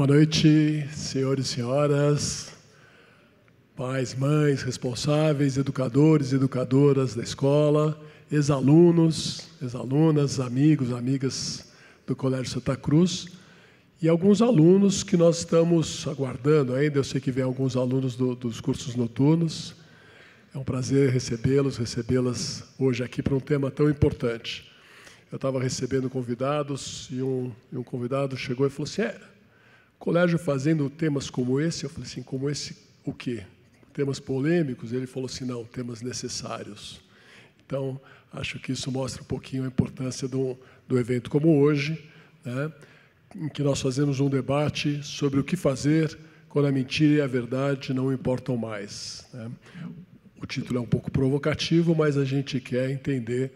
Boa noite, senhores e senhoras, pais, mães, responsáveis, educadores e educadoras da escola, ex-alunos, ex-alunas, amigos, amigas do Colégio Santa Cruz e alguns alunos que nós estamos aguardando ainda. Eu sei que vem alguns alunos do, dos cursos noturnos. É um prazer recebê-los, recebê-las hoje aqui para um tema tão importante. Eu estava recebendo convidados e um, e um convidado chegou e falou assim: é, colégio fazendo temas como esse, eu falei assim, como esse o quê? Temas polêmicos? Ele falou assim, não, temas necessários. Então, acho que isso mostra um pouquinho a importância do, do evento como hoje, né, em que nós fazemos um debate sobre o que fazer quando a mentira e a verdade não importam mais. Né. O título é um pouco provocativo, mas a gente quer entender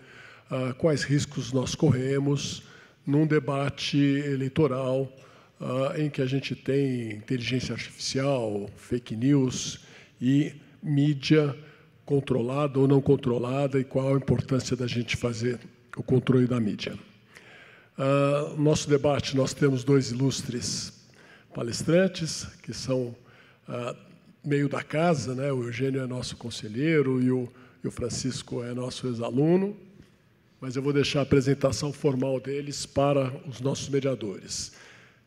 ah, quais riscos nós corremos num debate eleitoral, uh, em que a gente tem inteligência artificial, fake news e mídia controlada ou não controlada e qual a importância da gente fazer o controle da mídia. Uh, nosso debate, nós temos dois ilustres palestrantes, que são uh, meio da casa, né? o Eugênio é nosso conselheiro e o, e o Francisco é nosso ex-aluno, mas eu vou deixar a apresentação formal deles para os nossos mediadores.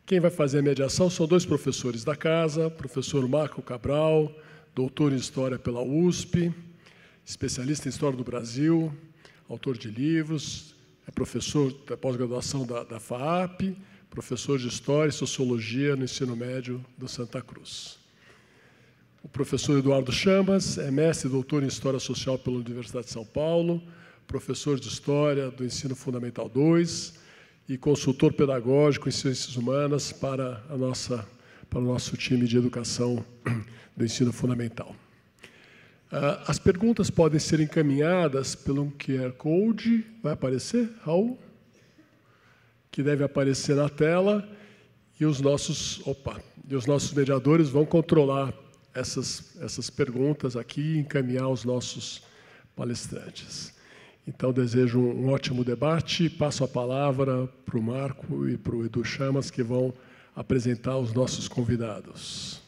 Quem vai fazer a mediação são dois professores da casa, professor Marco Cabral, doutor em História pela USP, especialista em História do Brasil, autor de livros, é professor da pós-graduação da, da FAAP, professor de História e Sociologia no ensino médio do Santa Cruz. O professor Eduardo Chamas é mestre e doutor em História Social pela Universidade de São Paulo, professor de História do Ensino Fundamental 2, e consultor pedagógico em ciências humanas para, a nossa, para o nosso time de educação do ensino fundamental. Ah, as perguntas podem ser encaminhadas pelo QR Code, vai aparecer, Raul? Que deve aparecer na tela, e os nossos, opa, e os nossos mediadores vão controlar essas, essas perguntas aqui e encaminhar os nossos palestrantes. Então, desejo um ótimo debate. Passo a palavra para o Marco e para o Edu Chamas, que vão apresentar os nossos convidados.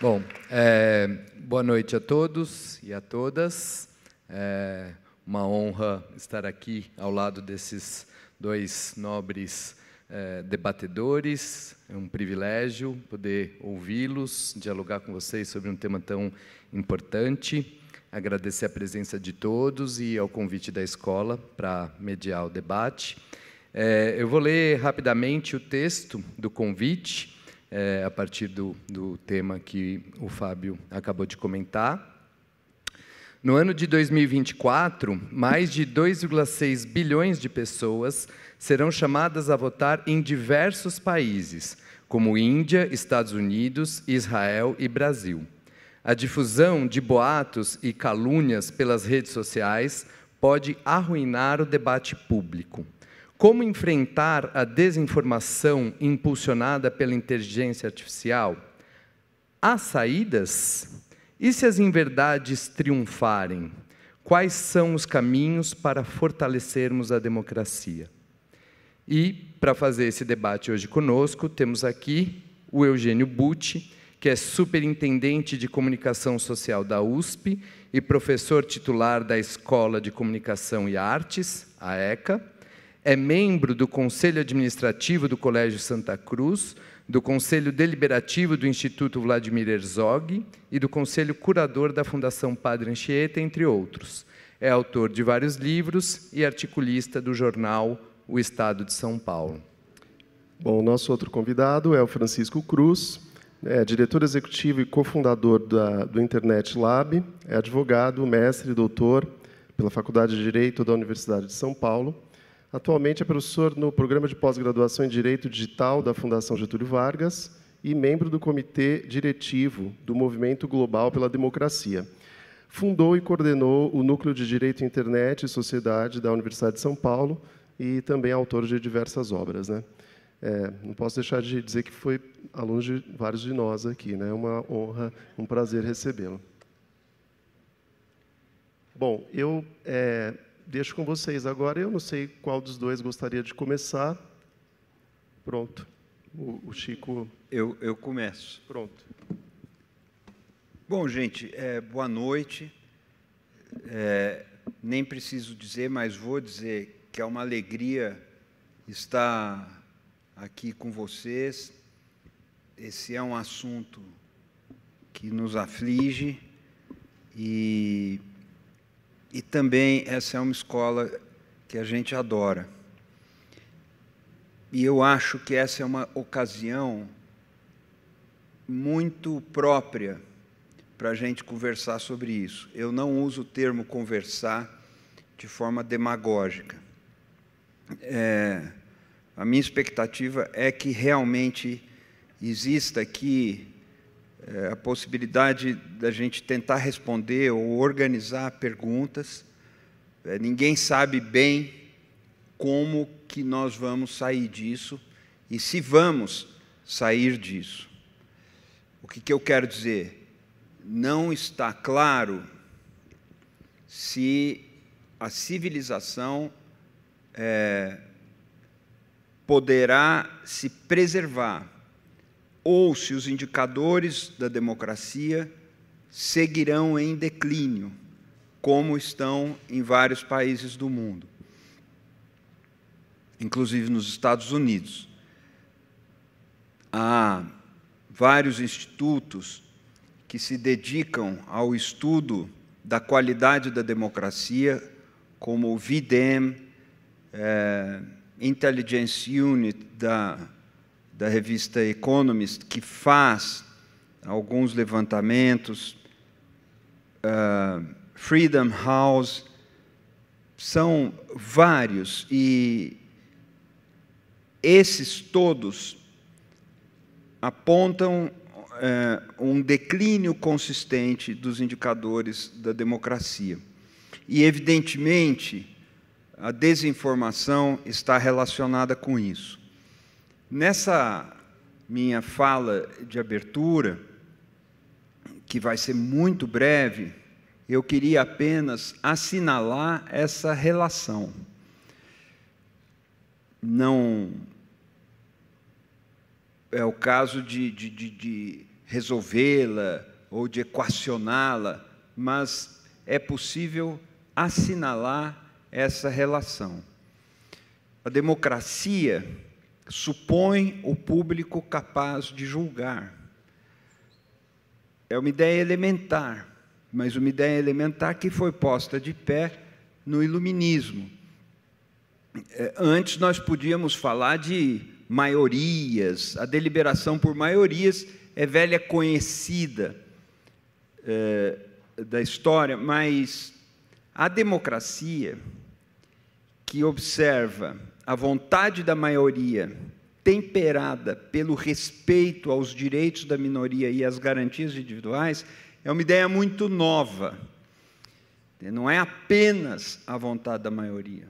Bom, é, boa noite a todos e a todas. É uma honra estar aqui ao lado desses dois nobres é, debatedores, é um privilégio poder ouvi-los, dialogar com vocês sobre um tema tão importante. Agradecer a presença de todos e ao convite da escola para mediar o debate. É, eu vou ler rapidamente o texto do convite, é, a partir do, do tema que o Fábio acabou de comentar. No ano de 2024, mais de 2,6 bilhões de pessoas serão chamadas a votar em diversos países, como Índia, Estados Unidos, Israel e Brasil. A difusão de boatos e calúnias pelas redes sociais pode arruinar o debate público. Como enfrentar a desinformação impulsionada pela inteligência artificial? Há saídas? E se as inverdades triunfarem, quais são os caminhos para fortalecermos a democracia? E, para fazer esse debate hoje conosco, temos aqui o Eugênio Butti, que é superintendente de comunicação social da USP e professor titular da Escola de Comunicação e Artes, a ECA. É membro do Conselho Administrativo do Colégio Santa Cruz, do Conselho Deliberativo do Instituto Vladimir Herzog e do Conselho Curador da Fundação Padre Anchieta, entre outros. É autor de vários livros e articulista do jornal O Estado de São Paulo. Bom, o nosso outro convidado é o Francisco Cruz, é diretor executivo e cofundador da, do Internet Lab, é advogado, mestre e doutor pela Faculdade de Direito da Universidade de São Paulo Atualmente é professor no Programa de Pós-Graduação em Direito Digital da Fundação Getúlio Vargas e membro do Comitê Diretivo do Movimento Global pela Democracia. Fundou e coordenou o Núcleo de Direito Internet e Sociedade da Universidade de São Paulo e também é autor de diversas obras. Né? É, não posso deixar de dizer que foi aluno de vários de nós aqui. Né? É né? uma honra, um prazer recebê-lo. Bom, eu é, deixo com vocês agora. Eu não sei qual dos dois gostaria de começar. Pronto. O, o Chico. Eu, eu começo. Pronto. Bom, gente, é, boa noite. É, nem preciso dizer, mas vou dizer que é uma alegria estar aqui com vocês. Esse é um assunto que nos aflige e e também essa é uma escola que a gente adora. E eu acho que essa é uma ocasião muito própria para a gente conversar sobre isso. Eu não uso o termo conversar de forma demagógica. É, a minha expectativa é que realmente exista aqui é, a possibilidade da gente tentar responder ou organizar perguntas. É, ninguém sabe bem como que nós vamos sair disso e se vamos sair disso. O que, que eu quero dizer? Não está claro se a civilização é, poderá se preservar ou se os indicadores da democracia seguirão em declínio, como estão em vários países do mundo, inclusive nos Estados Unidos. Há vários institutos que se dedicam ao estudo da qualidade da democracia, como o VDEM, é, eh, Intelligence Unit da da revista Economist, que faz alguns levantamentos, uh, Freedom House, são vários e esses todos apontam eh, um declínio consistente dos indicadores da democracia. E, evidentemente, a desinformação está relacionada com isso. Nessa minha fala de abertura, que vai ser muito breve, eu queria apenas assinalar essa relação. Não é o caso de, de, de, de resolvê-la ou de equacioná-la, mas é possível assinalar essa relação. A democracia supõe o público capaz de julgar. É uma ideia elementar, mas uma ideia elementar que foi posta de pé no iluminismo. É, antes nós podíamos falar de maiorias, a deliberação por maiorias é velha conhecida é, da história, mas a democracia que observa a vontade da maioria, temperada pelo respeito aos direitos da minoria e às garantias individuais, é uma ideia muito nova. Não é apenas a vontade da maioria.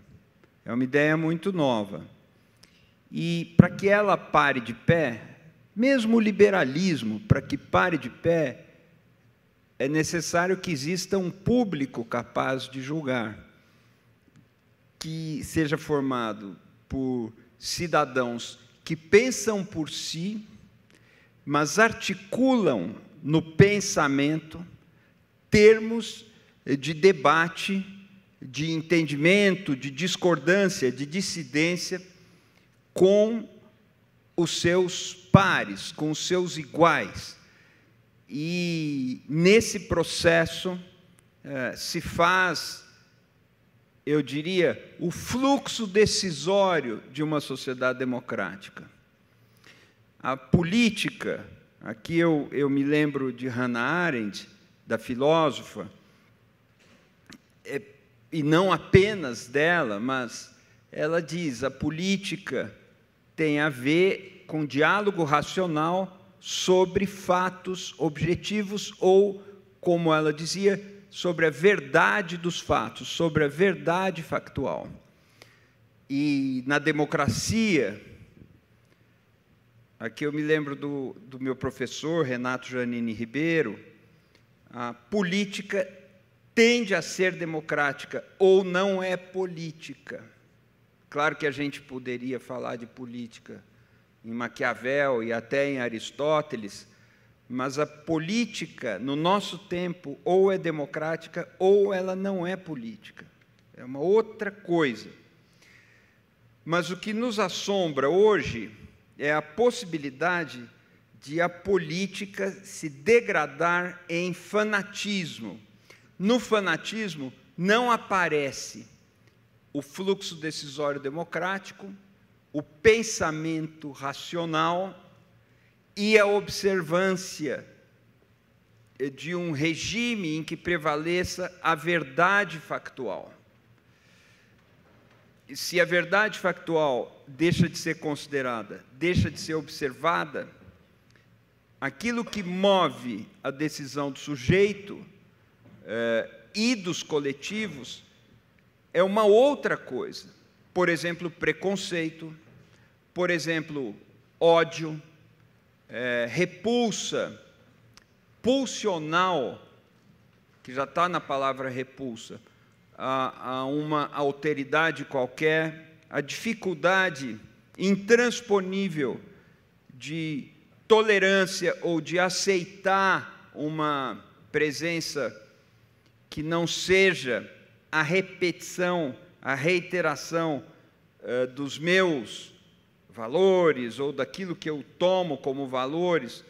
É uma ideia muito nova. E para que ela pare de pé, mesmo o liberalismo, para que pare de pé, é necessário que exista um público capaz de julgar, que seja formado por cidadãos que pensam por si, mas articulam no pensamento termos de debate, de entendimento, de discordância, de dissidência com os seus pares, com os seus iguais. E nesse processo eh, se faz eu diria, o fluxo decisório de uma sociedade democrática. A política, aqui eu, eu me lembro de Hannah Arendt, da filósofa, é, e não apenas dela, mas ela diz: a política tem a ver com diálogo racional sobre fatos objetivos ou, como ela dizia, sobre a verdade dos fatos, sobre a verdade factual. E na democracia, aqui eu me lembro do, do meu professor, Renato Janine Ribeiro, a política tende a ser democrática ou não é política. Claro que a gente poderia falar de política em Maquiavel e até em Aristóteles, mas a política no nosso tempo ou é democrática ou ela não é política. É uma outra coisa. Mas o que nos assombra hoje é a possibilidade de a política se degradar em fanatismo. No fanatismo não aparece o fluxo decisório democrático, o pensamento racional e a observância de um regime em que prevaleça a verdade factual. E se a verdade factual deixa de ser considerada, deixa de ser observada, aquilo que move a decisão do sujeito eh, e dos coletivos é uma outra coisa. Por exemplo, preconceito, por exemplo, ódio é, repulsa, pulsional, que já está na palavra repulsa, a, a uma alteridade qualquer, a dificuldade intransponível de tolerância ou de aceitar uma presença que não seja a repetição, a reiteração é, dos meus valores ou daquilo que eu tomo como valores,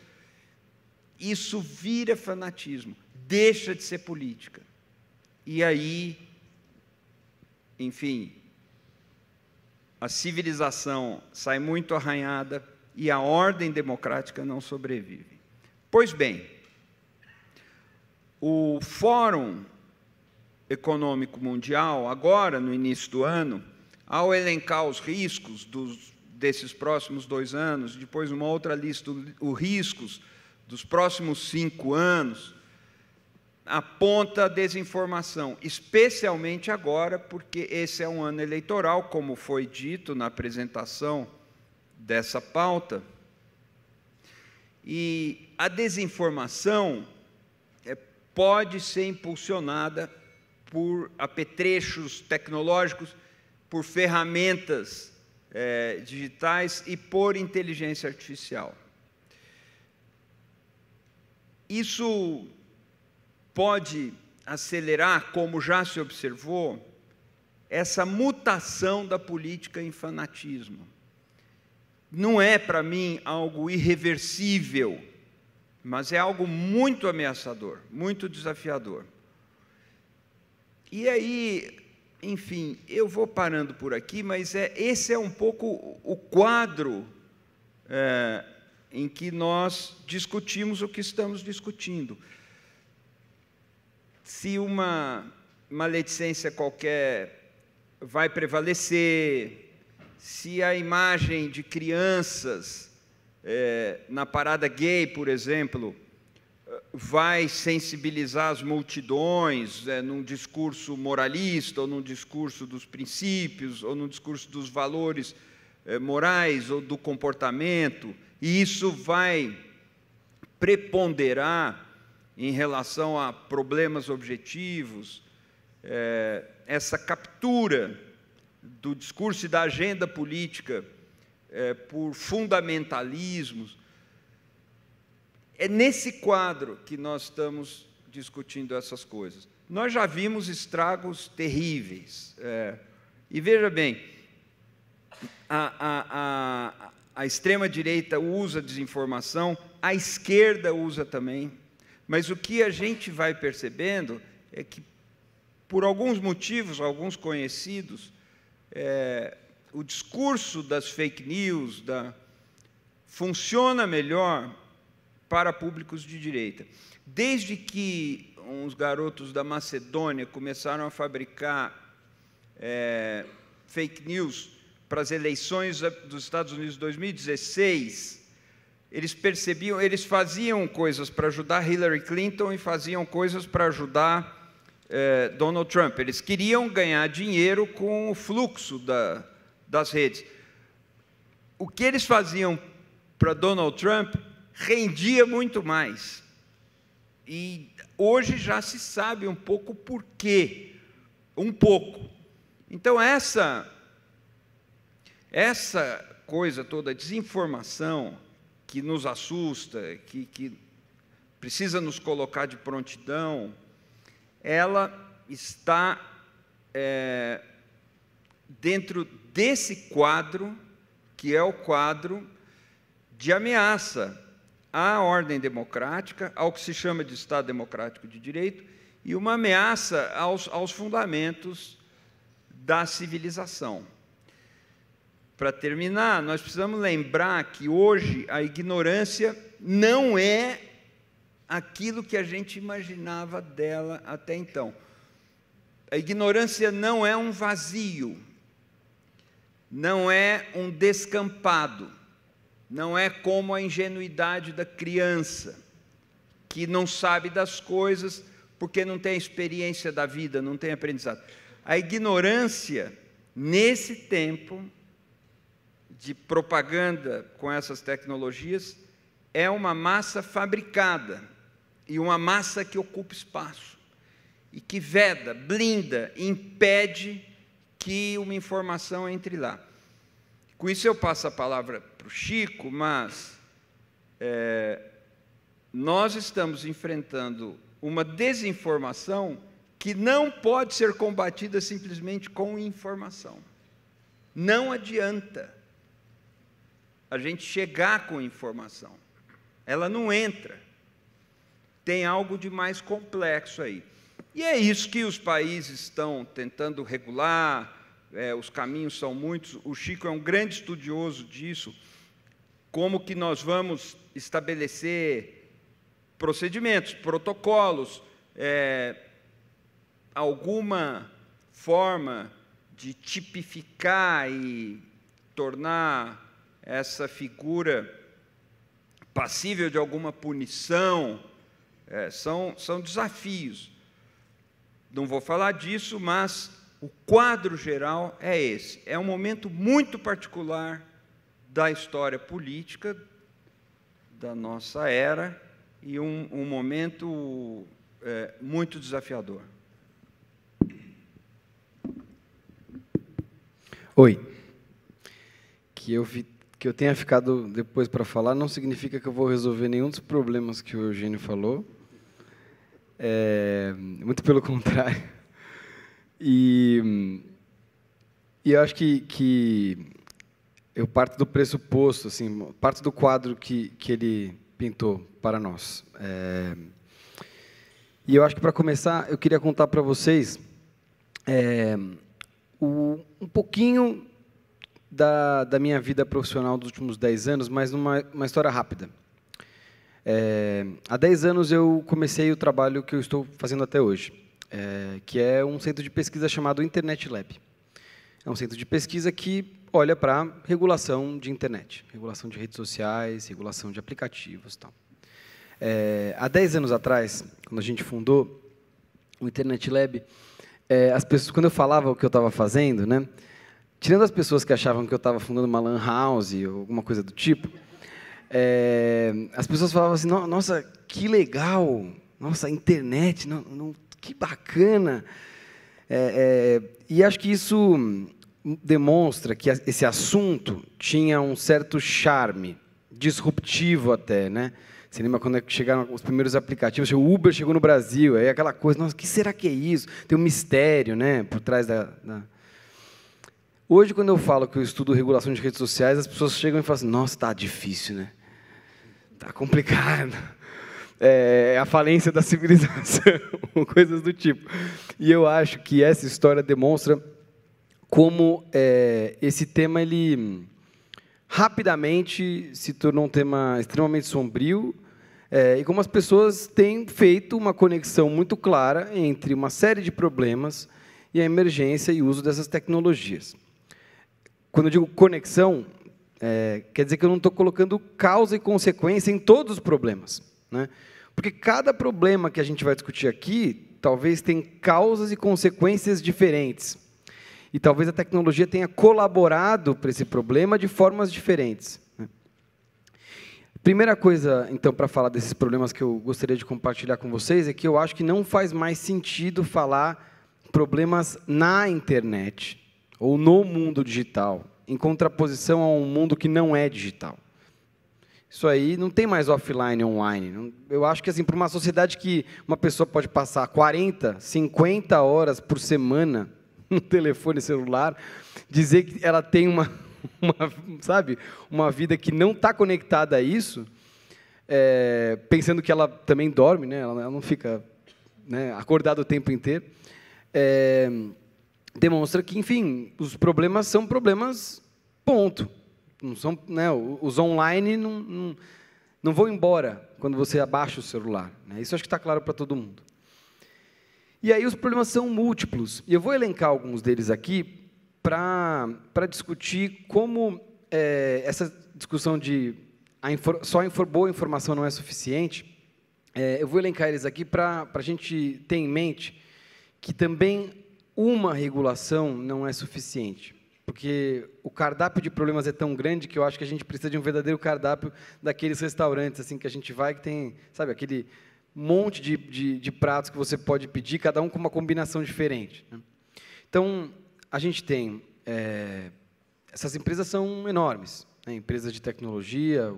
isso vira fanatismo, deixa de ser política. E aí, enfim, a civilização sai muito arranhada e a ordem democrática não sobrevive. Pois bem, o Fórum Econômico Mundial, agora no início do ano, ao elencar os riscos dos desses próximos dois anos, depois uma outra lista, os riscos dos próximos cinco anos, aponta a desinformação, especialmente agora, porque esse é um ano eleitoral, como foi dito na apresentação dessa pauta. E a desinformação é, pode ser impulsionada por apetrechos tecnológicos, por ferramentas é, digitais e por inteligência artificial. Isso pode acelerar, como já se observou, essa mutação da política em fanatismo. Não é, para mim, algo irreversível, mas é algo muito ameaçador, muito desafiador. E aí, enfim, eu vou parando por aqui, mas é, esse é um pouco o quadro é, em que nós discutimos o que estamos discutindo. Se uma maledicência qualquer vai prevalecer, se a imagem de crianças é, na parada gay, por exemplo, vai sensibilizar as multidões é, num discurso moralista, ou num discurso dos princípios, ou num discurso dos valores é, morais ou do comportamento, e isso vai preponderar em relação a problemas objetivos, é, essa captura do discurso e da agenda política é, por fundamentalismos é nesse quadro que nós estamos discutindo essas coisas. Nós já vimos estragos terríveis. É, e veja bem, a, a, a, a extrema-direita usa desinformação, a esquerda usa também, mas o que a gente vai percebendo é que, por alguns motivos, alguns conhecidos, é, o discurso das fake news da, funciona melhor para públicos de direita. Desde que uns garotos da Macedônia começaram a fabricar é, fake news para as eleições dos Estados Unidos de 2016, eles percebiam, eles faziam coisas para ajudar Hillary Clinton e faziam coisas para ajudar é, Donald Trump. Eles queriam ganhar dinheiro com o fluxo da, das redes. O que eles faziam para Donald Trump rendia muito mais. E hoje já se sabe um pouco por quê, um pouco. Então essa essa coisa toda, desinformação que nos assusta, que, que precisa nos colocar de prontidão, ela está é, dentro desse quadro, que é o quadro de ameaça à ordem democrática, ao que se chama de Estado Democrático de Direito, e uma ameaça aos, aos fundamentos da civilização. Para terminar, nós precisamos lembrar que hoje a ignorância não é aquilo que a gente imaginava dela até então. A ignorância não é um vazio, não é um descampado não é como a ingenuidade da criança, que não sabe das coisas porque não tem experiência da vida, não tem aprendizado. A ignorância, nesse tempo de propaganda com essas tecnologias, é uma massa fabricada e uma massa que ocupa espaço e que veda, blinda, impede que uma informação entre lá. Com isso eu passo a palavra para o Chico, mas é, nós estamos enfrentando uma desinformação que não pode ser combatida simplesmente com informação. Não adianta a gente chegar com informação. Ela não entra. Tem algo de mais complexo aí. E é isso que os países estão tentando regular, é, os caminhos são muitos. O Chico é um grande estudioso disso como que nós vamos estabelecer procedimentos, protocolos, é, alguma forma de tipificar e tornar essa figura passível de alguma punição, é, são, são desafios. Não vou falar disso, mas o quadro geral é esse. É um momento muito particular da história política da nossa era e um, um momento é, muito desafiador. Oi. Que eu, vi, que eu tenha ficado depois para falar não significa que eu vou resolver nenhum dos problemas que o Eugênio falou. É, muito pelo contrário. E, e eu acho que, que eu parto do pressuposto, assim, parto do quadro que, que ele pintou para nós. É, e eu acho que, para começar, eu queria contar para vocês é, o, um pouquinho da, da, minha vida profissional dos últimos 10 anos, mas numa história rápida. É, há 10 anos eu comecei o trabalho que eu estou fazendo até hoje, é, que é um centro de pesquisa chamado Internet Lab. É um centro de pesquisa que olha para regulação de internet, regulação de redes sociais, regulação de aplicativos. Tal. É, há 10 anos atrás, quando a gente fundou o Internet Lab, é, as pessoas, quando eu falava o que eu estava fazendo, né, tirando as pessoas que achavam que eu estava fundando uma lan house ou alguma coisa do tipo, é, as pessoas falavam assim, nossa, que legal, nossa, internet, não, não, que bacana. É, é, e acho que isso demonstra que esse assunto tinha um certo charme, disruptivo até, né? Você lembra quando é chegaram os primeiros aplicativos? O Uber chegou no Brasil, aí aquela coisa, nossa, o que será que é isso? Tem um mistério, né, por trás da, da... Hoje, quando eu falo que eu estudo regulação de redes sociais, as pessoas chegam e falam assim, nossa, tá difícil, né? Tá complicado. É, é a falência da civilização, coisas do tipo. E eu acho que essa história demonstra como é, esse tema ele rapidamente se tornou um tema extremamente sombrio é, e como as pessoas têm feito uma conexão muito clara entre uma série de problemas e a emergência e uso dessas tecnologias. Quando eu digo conexão, é, quer dizer que eu não estou colocando causa e consequência em todos os problemas, né? porque cada problema que a gente vai discutir aqui talvez tem causas e consequências diferentes. E talvez a tecnologia tenha colaborado para esse problema de formas diferentes. Né? Primeira coisa, então, para falar desses problemas que eu gostaria de compartilhar com vocês é que eu acho que não faz mais sentido falar problemas na internet ou no mundo digital, em contraposição a um mundo que não é digital. Isso aí não tem mais offline, online. Eu acho que assim, para uma sociedade que uma pessoa pode passar 40, 50 horas por semana no telefone celular, dizer que ela tem uma, uma sabe, uma vida que não está conectada a isso, é, pensando que ela também dorme, né? ela, ela não fica né, acordada o tempo inteiro, é, demonstra que, enfim, os problemas são problemas, ponto. Não são, né, os online não, não, não vão embora quando você abaixa o celular. Né? Isso acho que está claro para todo mundo. E aí os problemas são múltiplos. E eu vou elencar alguns deles aqui para discutir como é, essa discussão de a infor, só infor, boa informação não é suficiente. É, eu vou elencar eles aqui para a gente ter em mente que também uma regulação não é suficiente. Porque o cardápio de problemas é tão grande que eu acho que a gente precisa de um verdadeiro cardápio daqueles restaurantes assim que a gente vai que tem, sabe, aquele monte de, de, de pratos que você pode pedir, cada um com uma combinação diferente. Né? Então, a gente tem. É, essas empresas são enormes né? empresas de tecnologia,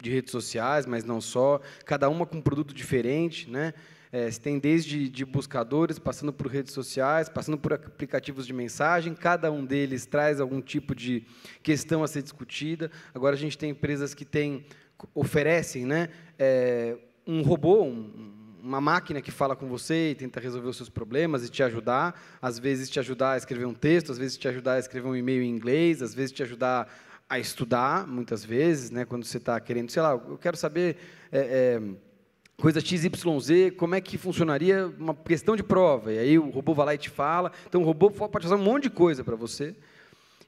de redes sociais, mas não só, cada uma com um produto diferente. Né? É, tem desde de buscadores, passando por redes sociais, passando por aplicativos de mensagem, cada um deles traz algum tipo de questão a ser discutida. Agora a gente tem empresas que têm, oferecem né, é, um robô, um, uma máquina que fala com você e tenta resolver os seus problemas e te ajudar, às vezes te ajudar a escrever um texto, às vezes te ajudar a escrever um e-mail em inglês, às vezes te ajudar a estudar, muitas vezes, né, quando você está querendo, sei lá, eu quero saber é, é, coisa XYZ, como é que funcionaria uma questão de prova, e aí o robô vai lá e te fala, então o robô pode fazer um monte de coisa para você,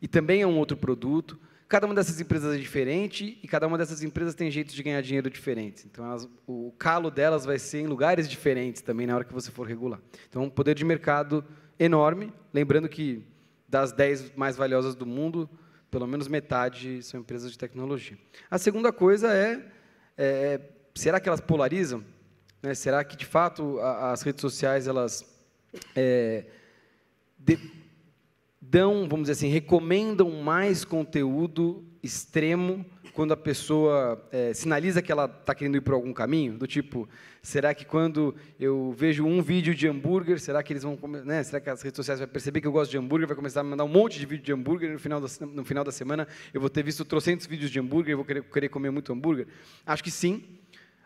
e também é um outro produto, cada uma dessas empresas é diferente e cada uma dessas empresas tem jeitos de ganhar dinheiro diferentes. Então, elas, o calo delas vai ser em lugares diferentes também na hora que você for regular. Então, é um poder de mercado enorme. Lembrando que das 10 mais valiosas do mundo, pelo menos metade são empresas de tecnologia. A segunda coisa é, é, é será que elas polarizam? Né? Será que, de fato, a, as redes sociais elas é, de, dão, vamos dizer assim, recomendam mais conteúdo extremo quando a pessoa é, sinaliza que ela está querendo ir por algum caminho, do tipo, será que quando eu vejo um vídeo de hambúrguer, será que eles vão, né, será que as redes sociais vão perceber que eu gosto de hambúrguer, vai começar a me mandar um monte de vídeo de hambúrguer e no final da, no final da semana eu vou ter visto trocentos vídeos de hambúrguer e vou querer, querer comer muito hambúrguer? Acho que sim,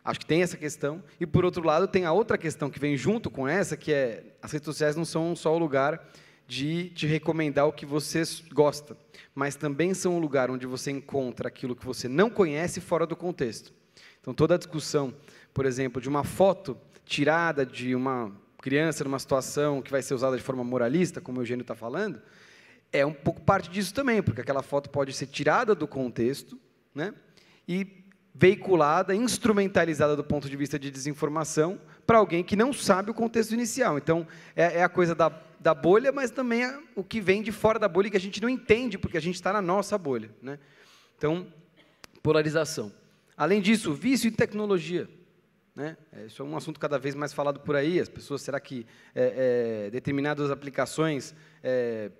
acho que tem essa questão. E por outro lado, tem a outra questão que vem junto com essa, que é as redes sociais não são só o lugar de te recomendar o que você gosta, mas também são um lugar onde você encontra aquilo que você não conhece fora do contexto. Então, toda a discussão, por exemplo, de uma foto tirada de uma criança numa situação que vai ser usada de forma moralista, como o Eugênio está falando, é um pouco parte disso também, porque aquela foto pode ser tirada do contexto né, e veiculada, instrumentalizada do ponto de vista de desinformação para alguém que não sabe o contexto inicial. Então, é, é a coisa da da bolha, mas também o que vem de fora da bolha que a gente não entende, porque a gente está na nossa bolha. Né? Então, polarização. Além disso, vício em tecnologia. Né? É, isso é um assunto cada vez mais falado por aí. As pessoas, será que é, é, determinadas aplicações é,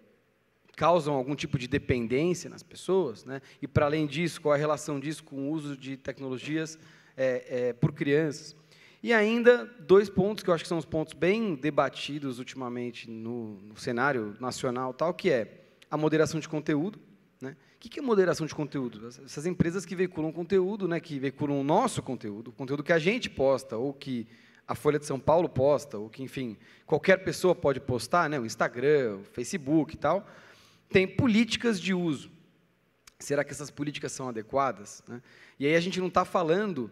causam algum tipo de dependência nas pessoas? Né? E, para além disso, qual a relação disso com o uso de tecnologias é, é, por crianças? E ainda, dois pontos que eu acho que são os pontos bem debatidos ultimamente no, no cenário nacional, tal, que é a moderação de conteúdo. Né? O que é moderação de conteúdo? Essas empresas que veiculam conteúdo, né, que veiculam o nosso conteúdo, o conteúdo que a gente posta, ou que a Folha de São Paulo posta, ou que, enfim, qualquer pessoa pode postar, né, o Instagram, o Facebook e tal, tem políticas de uso. Será que essas políticas são adequadas? Né? E aí a gente não está falando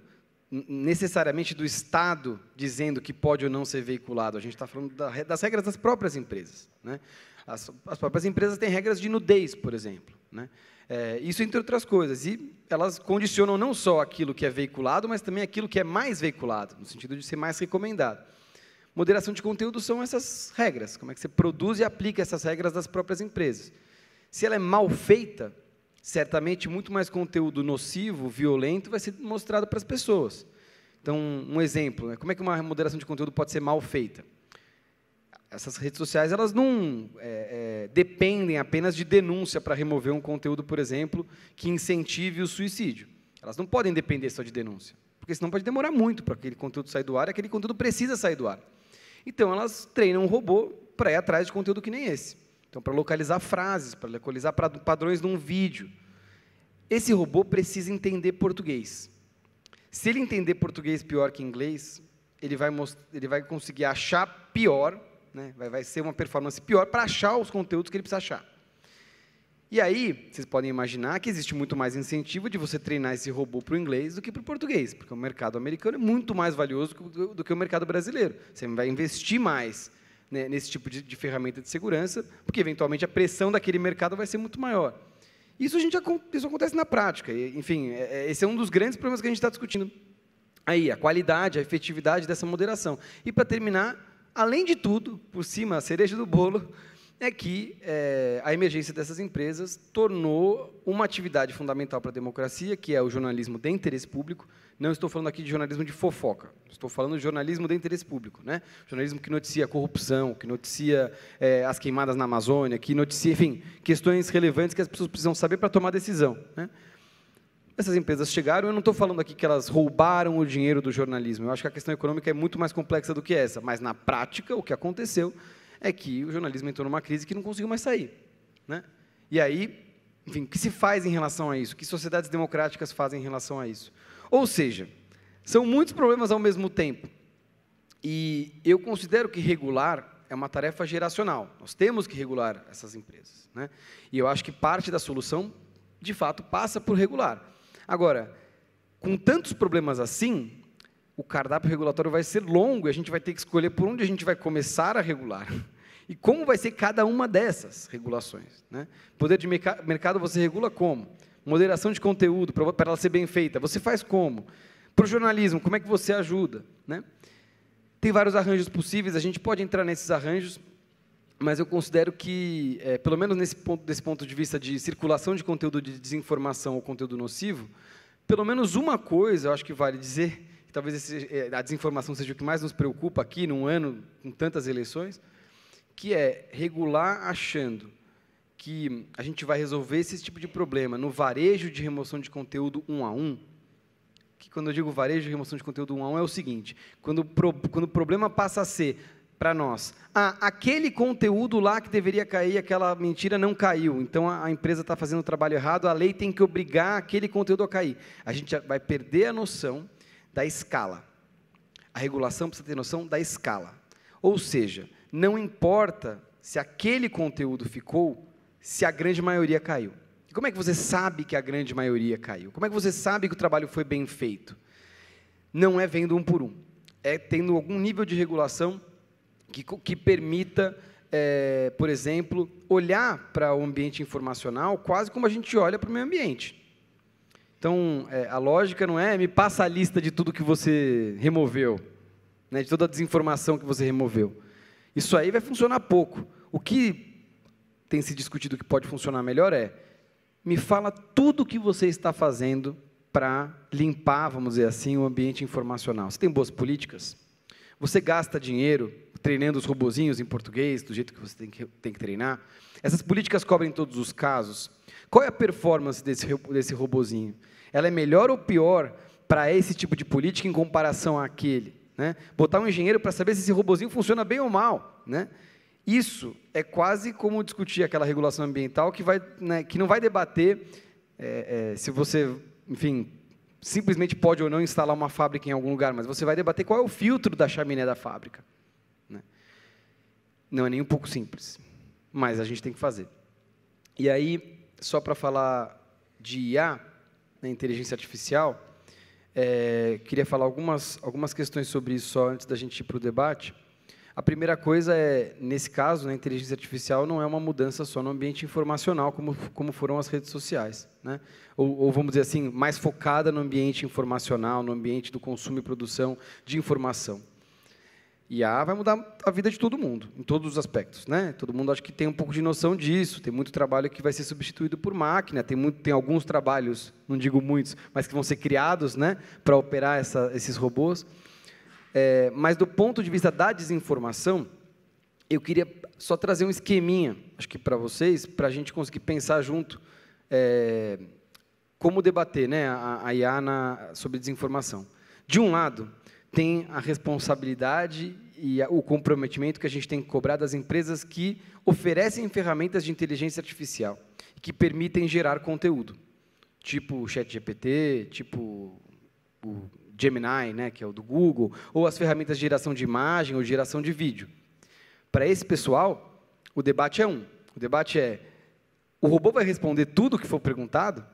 necessariamente do Estado dizendo que pode ou não ser veiculado. A gente está falando das regras das próprias empresas. Né? As, as, próprias empresas têm regras de nudez, por exemplo. Né? É, isso entre outras coisas. E elas condicionam não só aquilo que é veiculado, mas também aquilo que é mais veiculado, no sentido de ser mais recomendado. Moderação de conteúdo são essas regras. Como é que você produz e aplica essas regras das próprias empresas? Se ela é mal feita, certamente muito mais conteúdo nocivo, violento, vai ser mostrado para as pessoas. Então, um exemplo, né? como é que uma moderação de conteúdo pode ser mal feita? Essas redes sociais, elas não é, é, dependem apenas de denúncia para remover um conteúdo, por exemplo, que incentive o suicídio. Elas não podem depender só de denúncia, porque senão pode demorar muito para aquele conteúdo sair do ar, e aquele conteúdo precisa sair do ar. Então, elas treinam um robô para ir atrás de conteúdo que nem esse. Então, para localizar frases, para localizar padrões de um vídeo. Esse robô precisa entender português. Se ele entender português pior que inglês, ele vai, ele vai conseguir achar pior, né? vai, vai ser uma performance pior para achar os conteúdos que ele precisa achar. E aí, vocês podem imaginar que existe muito mais incentivo de você treinar esse robô para o inglês do que para o português, porque o mercado americano é muito mais valioso do que o mercado brasileiro. Você vai investir mais né, nesse tipo de, de ferramenta de segurança, porque eventualmente a pressão daquele mercado vai ser muito maior. Isso, a gente, isso acontece na prática. Enfim, é, é, esse é um dos grandes problemas que a gente está discutindo aí, a qualidade, a efetividade dessa moderação. E, para terminar, além de tudo, por cima, a cereja do bolo, é que é, a emergência dessas empresas tornou uma atividade fundamental para a democracia, que é o jornalismo de interesse público. Não estou falando aqui de jornalismo de fofoca, estou falando de jornalismo de interesse público. Né? Jornalismo que noticia corrupção, que noticia é, as queimadas na Amazônia, que noticia, enfim, questões relevantes que as pessoas precisam saber para tomar decisão. Né? Essas empresas chegaram, eu não estou falando aqui que elas roubaram o dinheiro do jornalismo, eu acho que a questão econômica é muito mais complexa do que essa, mas na prática, o que aconteceu é que o jornalismo entrou numa crise que não conseguiu mais sair. Né? E aí, enfim, o que se faz em relação a isso? O que sociedades democráticas fazem em relação a isso? Ou seja, são muitos problemas ao mesmo tempo. E eu considero que regular é uma tarefa geracional. Nós temos que regular essas empresas. Né? E eu acho que parte da solução, de fato, passa por regular. Agora, com tantos problemas assim, o cardápio regulatório vai ser longo e a gente vai ter que escolher por onde a gente vai começar a regular. E como vai ser cada uma dessas regulações? Né? Poder de mercado você regula como? Moderação de conteúdo, para ela ser bem feita, você faz como? Para o jornalismo, como é que você ajuda? Né? Tem vários arranjos possíveis, a gente pode entrar nesses arranjos, mas eu considero que, é, pelo menos nesse ponto, desse ponto de vista de circulação de conteúdo de desinformação ou conteúdo nocivo, pelo menos uma coisa eu acho que vale dizer, que talvez esse, é, a desinformação seja o que mais nos preocupa aqui, num ano com tantas eleições, que é regular achando que a gente vai resolver esse tipo de problema no varejo de remoção de conteúdo um a um, que quando eu digo varejo de remoção de conteúdo um a um é o seguinte, quando, pro, quando o problema passa a ser para nós, ah, aquele conteúdo lá que deveria cair, aquela mentira não caiu, então a, a empresa está fazendo o trabalho errado, a lei tem que obrigar aquele conteúdo a cair. A gente vai perder a noção da escala. A regulação precisa ter noção da escala. Ou seja, não importa se aquele conteúdo ficou, se a grande maioria caiu. E como é que você sabe que a grande maioria caiu? Como é que você sabe que o trabalho foi bem feito? Não é vendo um por um. É tendo algum nível de regulação que, que permita, é, por exemplo, olhar para o ambiente informacional quase como a gente olha para o meio ambiente. Então, é, a lógica não é me passa a lista de tudo que você removeu, né, de toda a desinformação que você removeu. Isso aí vai funcionar pouco. O que tem se discutido que pode funcionar melhor é: me fala tudo o que você está fazendo para limpar, vamos dizer assim, o ambiente informacional. Você tem boas políticas? Você gasta dinheiro treinando os robozinhos em português, do jeito que você tem que, tem que treinar? Essas políticas cobrem todos os casos? Qual é a performance desse, desse robozinho? Ela é melhor ou pior para esse tipo de política em comparação àquele? né? botar um engenheiro para saber se esse robozinho funciona bem ou mal. Né? Isso é quase como discutir aquela regulação ambiental que, vai, né, que não vai debater é, é, se você, enfim, simplesmente pode ou não instalar uma fábrica em algum lugar, mas você vai debater qual é o filtro da chaminé da fábrica. Né? Não é nem um pouco simples, mas a gente tem que fazer. E aí, só para falar de IA, né, inteligência artificial, é, queria falar algumas, algumas questões sobre isso só antes da gente ir para o debate. A primeira coisa é, nesse caso, a né, inteligência artificial não é uma mudança só no ambiente informacional, como, como foram as redes sociais. Né? Ou, ou, vamos dizer assim, mais focada no ambiente informacional, no ambiente do consumo e produção de informação. IA vai mudar a vida de todo mundo, em todos os aspectos. Né? Todo mundo acho que tem um pouco de noção disso. Tem muito trabalho que vai ser substituído por máquina, tem, muito, tem alguns trabalhos, não digo muitos, mas que vão ser criados né, para operar essa, esses robôs. É, mas, do ponto de vista da desinformação, eu queria só trazer um esqueminha, acho que para vocês, para a gente conseguir pensar junto é, como debater né, a, a IA na, sobre desinformação. De um lado, tem a responsabilidade e o comprometimento que a gente tem que cobrar das empresas que oferecem ferramentas de inteligência artificial que permitem gerar conteúdo, tipo o ChatGPT, tipo o Gemini, né, que é o do Google, ou as ferramentas de geração de imagem ou de geração de vídeo. Para esse pessoal, o debate é um. O debate é: o robô vai responder tudo o que for perguntado?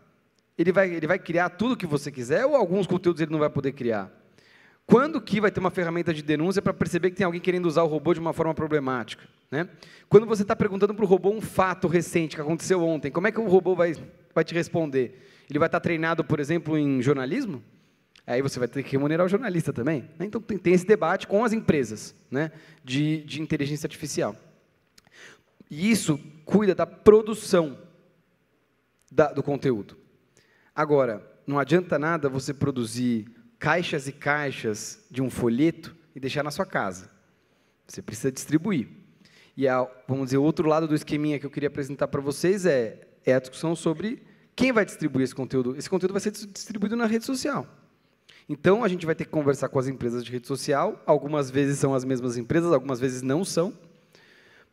Ele vai, ele vai criar tudo o que você quiser ou alguns conteúdos ele não vai poder criar? Quando que vai ter uma ferramenta de denúncia para perceber que tem alguém querendo usar o robô de uma forma problemática? Né? Quando você está perguntando para o robô um fato recente que aconteceu ontem, como é que o robô vai, vai te responder? Ele vai estar tá treinado, por exemplo, em jornalismo? Aí você vai ter que remunerar o jornalista também. Né? Então tem, tem, esse debate com as empresas né? de, de inteligência artificial. E isso cuida da produção da, do conteúdo. Agora, não adianta nada você produzir caixas e caixas de um folheto e deixar na sua casa. Você precisa distribuir. E a, vamos dizer, o outro lado do esqueminha que eu queria apresentar para vocês é, é a discussão sobre quem vai distribuir esse conteúdo. Esse conteúdo vai ser distribuído na rede social. Então, a gente vai ter que conversar com as empresas de rede social. Algumas vezes são as mesmas empresas, algumas vezes não são.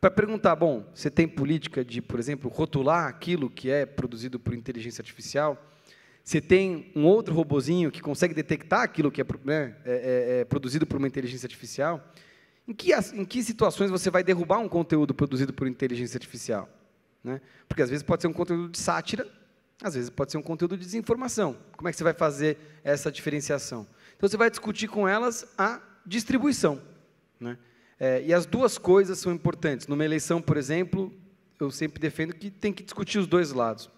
Para perguntar, bom, você tem política de, por exemplo, rotular aquilo que é produzido por inteligência artificial? Você tem um outro robozinho que consegue detectar aquilo que é, né, é, é, é produzido por uma inteligência artificial. Em que, em que situações você vai derrubar um conteúdo produzido por inteligência artificial? Né? Porque às vezes pode ser um conteúdo de sátira, às vezes pode ser um conteúdo de desinformação. Como é que você vai fazer essa diferenciação? Então você vai discutir com elas a distribuição. Né? É, e as duas coisas são importantes. Numa eleição, por exemplo, eu sempre defendo que tem que discutir os dois lados.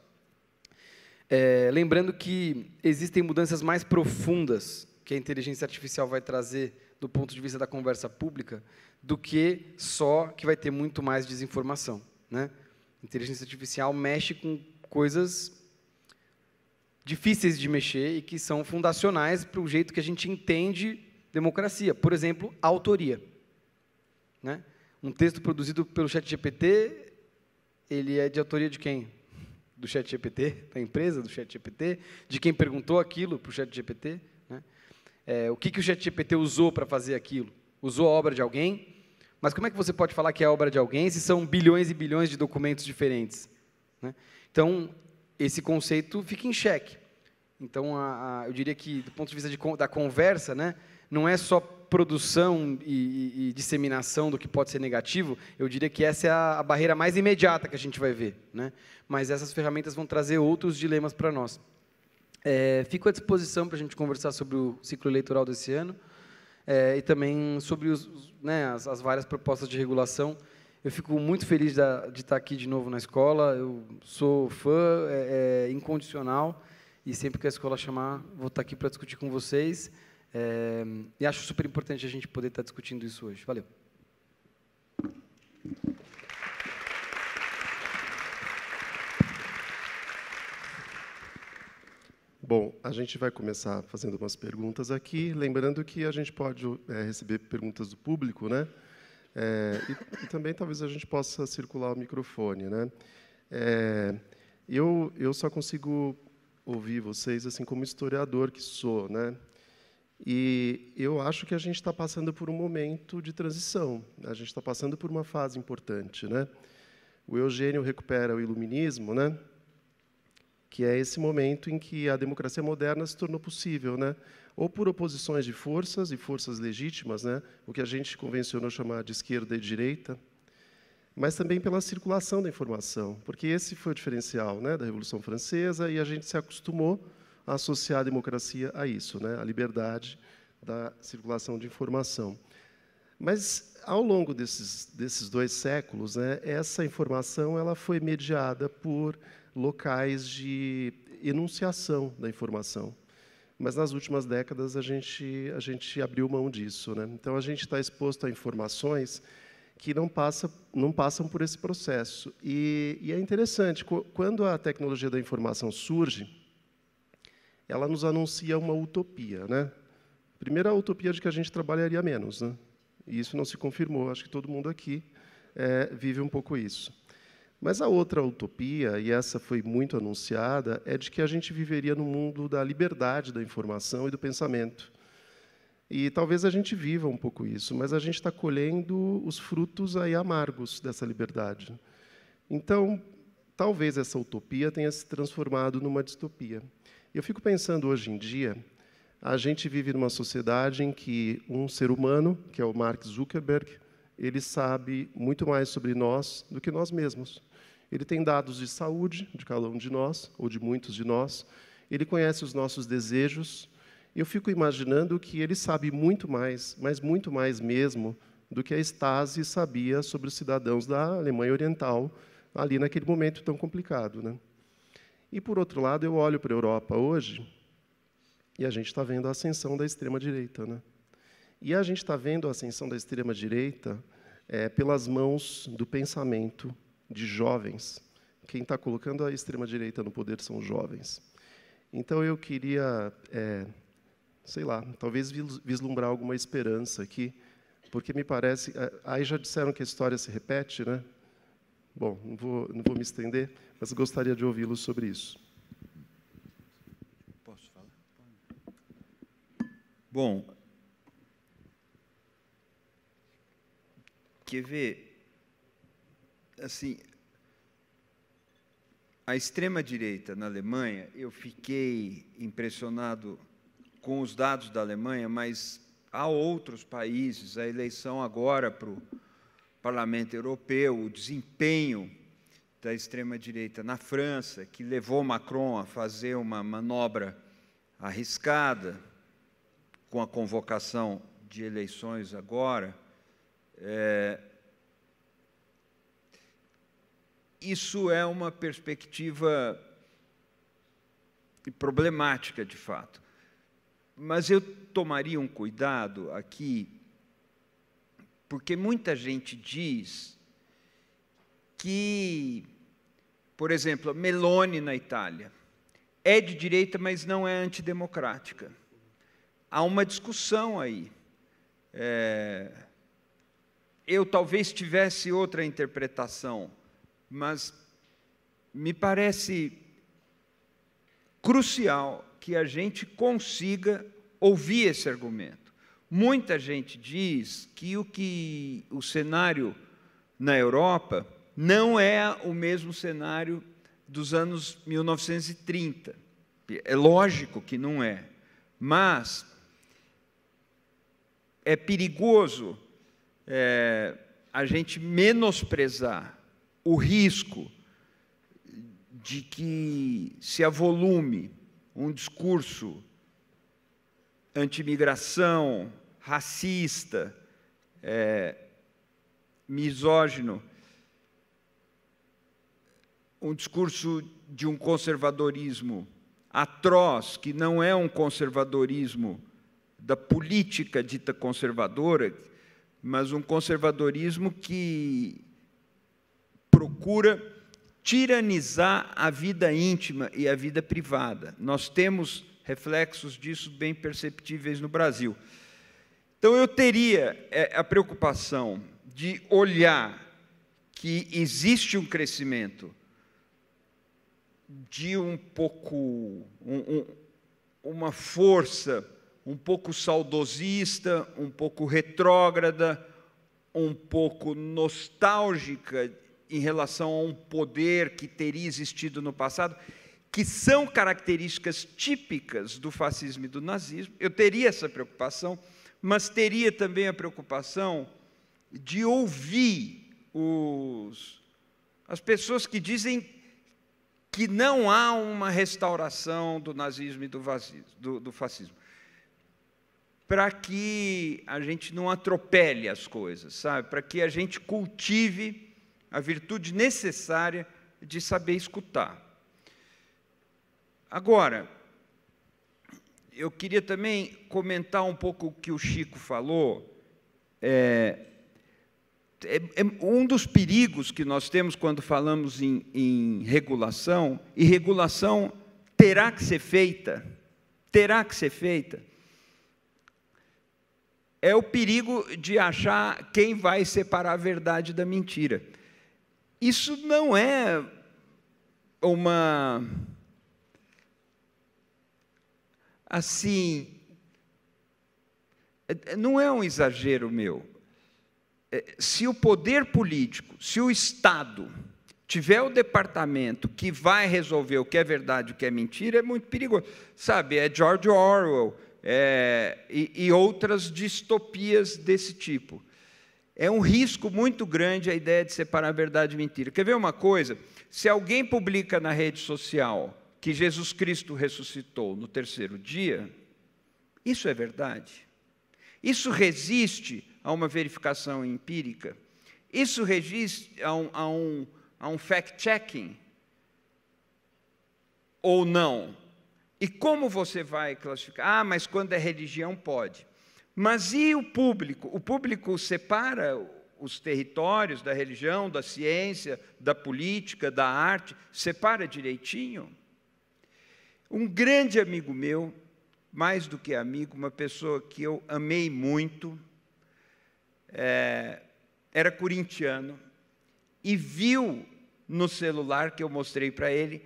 É, lembrando que existem mudanças mais profundas que a inteligência artificial vai trazer do ponto de vista da conversa pública do que só que vai ter muito mais desinformação. Né? A inteligência artificial mexe com coisas difíceis de mexer e que são fundacionais para o jeito que a gente entende democracia. Por exemplo, autoria. Né? Um texto produzido pelo ChatGPT, ele é de autoria de quem? do ChatGPT, da empresa do ChatGPT, de quem perguntou aquilo para o ChatGPT. Né? É, o que, que o ChatGPT usou para fazer aquilo? Usou a obra de alguém? Mas como é que você pode falar que é a obra de alguém se são bilhões e bilhões de documentos diferentes? Né? Então, esse conceito fica em xeque. Então, a, a, eu diria que, do ponto de vista de, da conversa, né, não é só produção e, e, e, disseminação do que pode ser negativo, eu diria que essa é a, a barreira mais imediata que a gente vai ver. Né? Mas essas ferramentas vão trazer outros dilemas para nós. É, fico à disposição para a gente conversar sobre o ciclo eleitoral desse ano é, e também sobre os, né, as, as, várias propostas de regulação. Eu fico muito feliz da, de estar aqui de novo na escola. Eu sou fã é, é incondicional e sempre que a escola chamar, vou estar aqui para discutir com vocês. É, e acho super importante a gente poder estar discutindo isso hoje. Valeu. Bom, a gente vai começar fazendo algumas perguntas aqui, lembrando que a gente pode é, receber perguntas do público, né? É, e, e, também talvez a gente possa circular o microfone, né? É, eu eu só consigo ouvir vocês assim como historiador que sou, né? E eu acho que a gente está passando por um momento de transição, né? a gente está passando por uma fase importante. Né? O Eugênio recupera o iluminismo, né? que é esse momento em que a democracia moderna se tornou possível, né? ou por oposições de forças, e forças legítimas, né? o que a gente convencionou chamar de esquerda e direita, mas também pela circulação da informação, porque esse foi o diferencial né? da Revolução Francesa, e a gente se acostumou associar a democracia a isso, né? a liberdade da circulação de informação. Mas, ao longo desses, desses dois séculos, né, essa informação ela foi mediada por locais de enunciação da informação. Mas, nas últimas décadas, a gente, a gente abriu mão disso. Né? Então, a gente está exposto a informações que não, passa, não passam por esse processo. E, e é interessante, quando a tecnologia da informação surge, ela nos anuncia uma utopia. Né? Primeiro, a utopia de que a gente trabalharia menos. Né? E isso não se confirmou. Acho que todo mundo aqui é, vive um pouco isso. Mas a outra utopia, e essa foi muito anunciada, é de que a gente viveria no mundo da liberdade da informação e do pensamento. E talvez a gente viva um pouco isso, mas a gente está colhendo os frutos aí amargos dessa liberdade. Então, talvez essa utopia tenha se transformado numa distopia. Eu fico pensando hoje em dia, a gente vive numa sociedade em que um ser humano, que é o Mark Zuckerberg, ele sabe muito mais sobre nós do que nós mesmos. Ele tem dados de saúde de cada um de nós, ou de muitos de nós. Ele conhece os nossos desejos. Eu fico imaginando que ele sabe muito mais, mas muito mais mesmo, do que a Stasi sabia sobre os cidadãos da Alemanha Oriental, ali naquele momento tão complicado. Né? E, por outro lado, eu olho para a Europa hoje e a gente está vendo a ascensão da extrema-direita. Né? E a gente está vendo a ascensão da extrema-direita é, pelas mãos do pensamento de jovens. Quem está colocando a extrema-direita no poder são os jovens. Então, eu queria, é, sei lá, talvez vislumbrar alguma esperança aqui, porque me parece. É, aí já disseram que a história se repete, né? Bom, não vou, não vou me estender, mas gostaria de ouvi-lo sobre isso. Posso falar? Bom, quer ver, assim, a extrema direita na Alemanha, eu fiquei impressionado com os dados da Alemanha, mas há outros países, a eleição agora para o Parlamento Europeu, o desempenho da extrema-direita na França, que levou Macron a fazer uma manobra arriscada com a convocação de eleições agora, é, isso é uma perspectiva problemática, de fato. Mas eu tomaria um cuidado aqui porque muita gente diz que, por exemplo, Meloni na Itália é de direita, mas não é antidemocrática. Há uma discussão aí. É, eu talvez tivesse outra interpretação, mas me parece crucial que a gente consiga ouvir esse argumento. Muita gente diz que o que o cenário na Europa não é o mesmo cenário dos anos 1930. É lógico que não é, mas é perigoso é, a gente menosprezar o risco de que se avolume um discurso anti-imigração, racista, é, misógino, um discurso de um conservadorismo atroz, que não é um conservadorismo da política dita conservadora, mas um conservadorismo que procura tiranizar a vida íntima e a vida privada. Nós temos reflexos disso bem perceptíveis no Brasil. Então eu teria é, a preocupação de olhar que existe um crescimento de um pouco, um, um, uma força um pouco saudosista, um pouco retrógrada, um pouco nostálgica em relação a um poder que teria existido no passado, que são características típicas do fascismo e do nazismo. Eu teria essa preocupação mas teria também a preocupação de ouvir os, as pessoas que dizem que não há uma restauração do nazismo e do, vazismo, do, do fascismo. Para que a gente não atropele as coisas, sabe? Para que a gente cultive a virtude necessária de saber escutar. Agora, eu queria também comentar um pouco o que o Chico falou. É, é, é um dos perigos que nós temos quando falamos em, em regulação, e regulação terá que ser feita, terá que ser feita, é o perigo de achar quem vai separar a verdade da mentira. Isso não é uma assim, é, é, não é um exagero meu. É, se o poder político, se o Estado tiver o departamento que vai resolver o que é verdade e o que é mentira, é muito perigoso. Sabe, é George Orwell é, e, e outras distopias desse tipo. É um risco muito grande a ideia de separar verdade e mentira. Quer ver uma coisa? Se alguém publica na rede social que Jesus Cristo ressuscitou no terceiro dia, isso é verdade. Isso resiste a uma verificação empírica. Isso resiste a um, a um, a um fact-checking. Ou não? E como você vai classificar? Ah, mas quando é religião, pode. Mas e o público? O público separa os territórios da religião, da ciência, da política, da arte, separa direitinho? Um grande amigo meu, mais do que amigo, uma pessoa que eu amei muito, é, era corintiano e viu no celular que eu mostrei para ele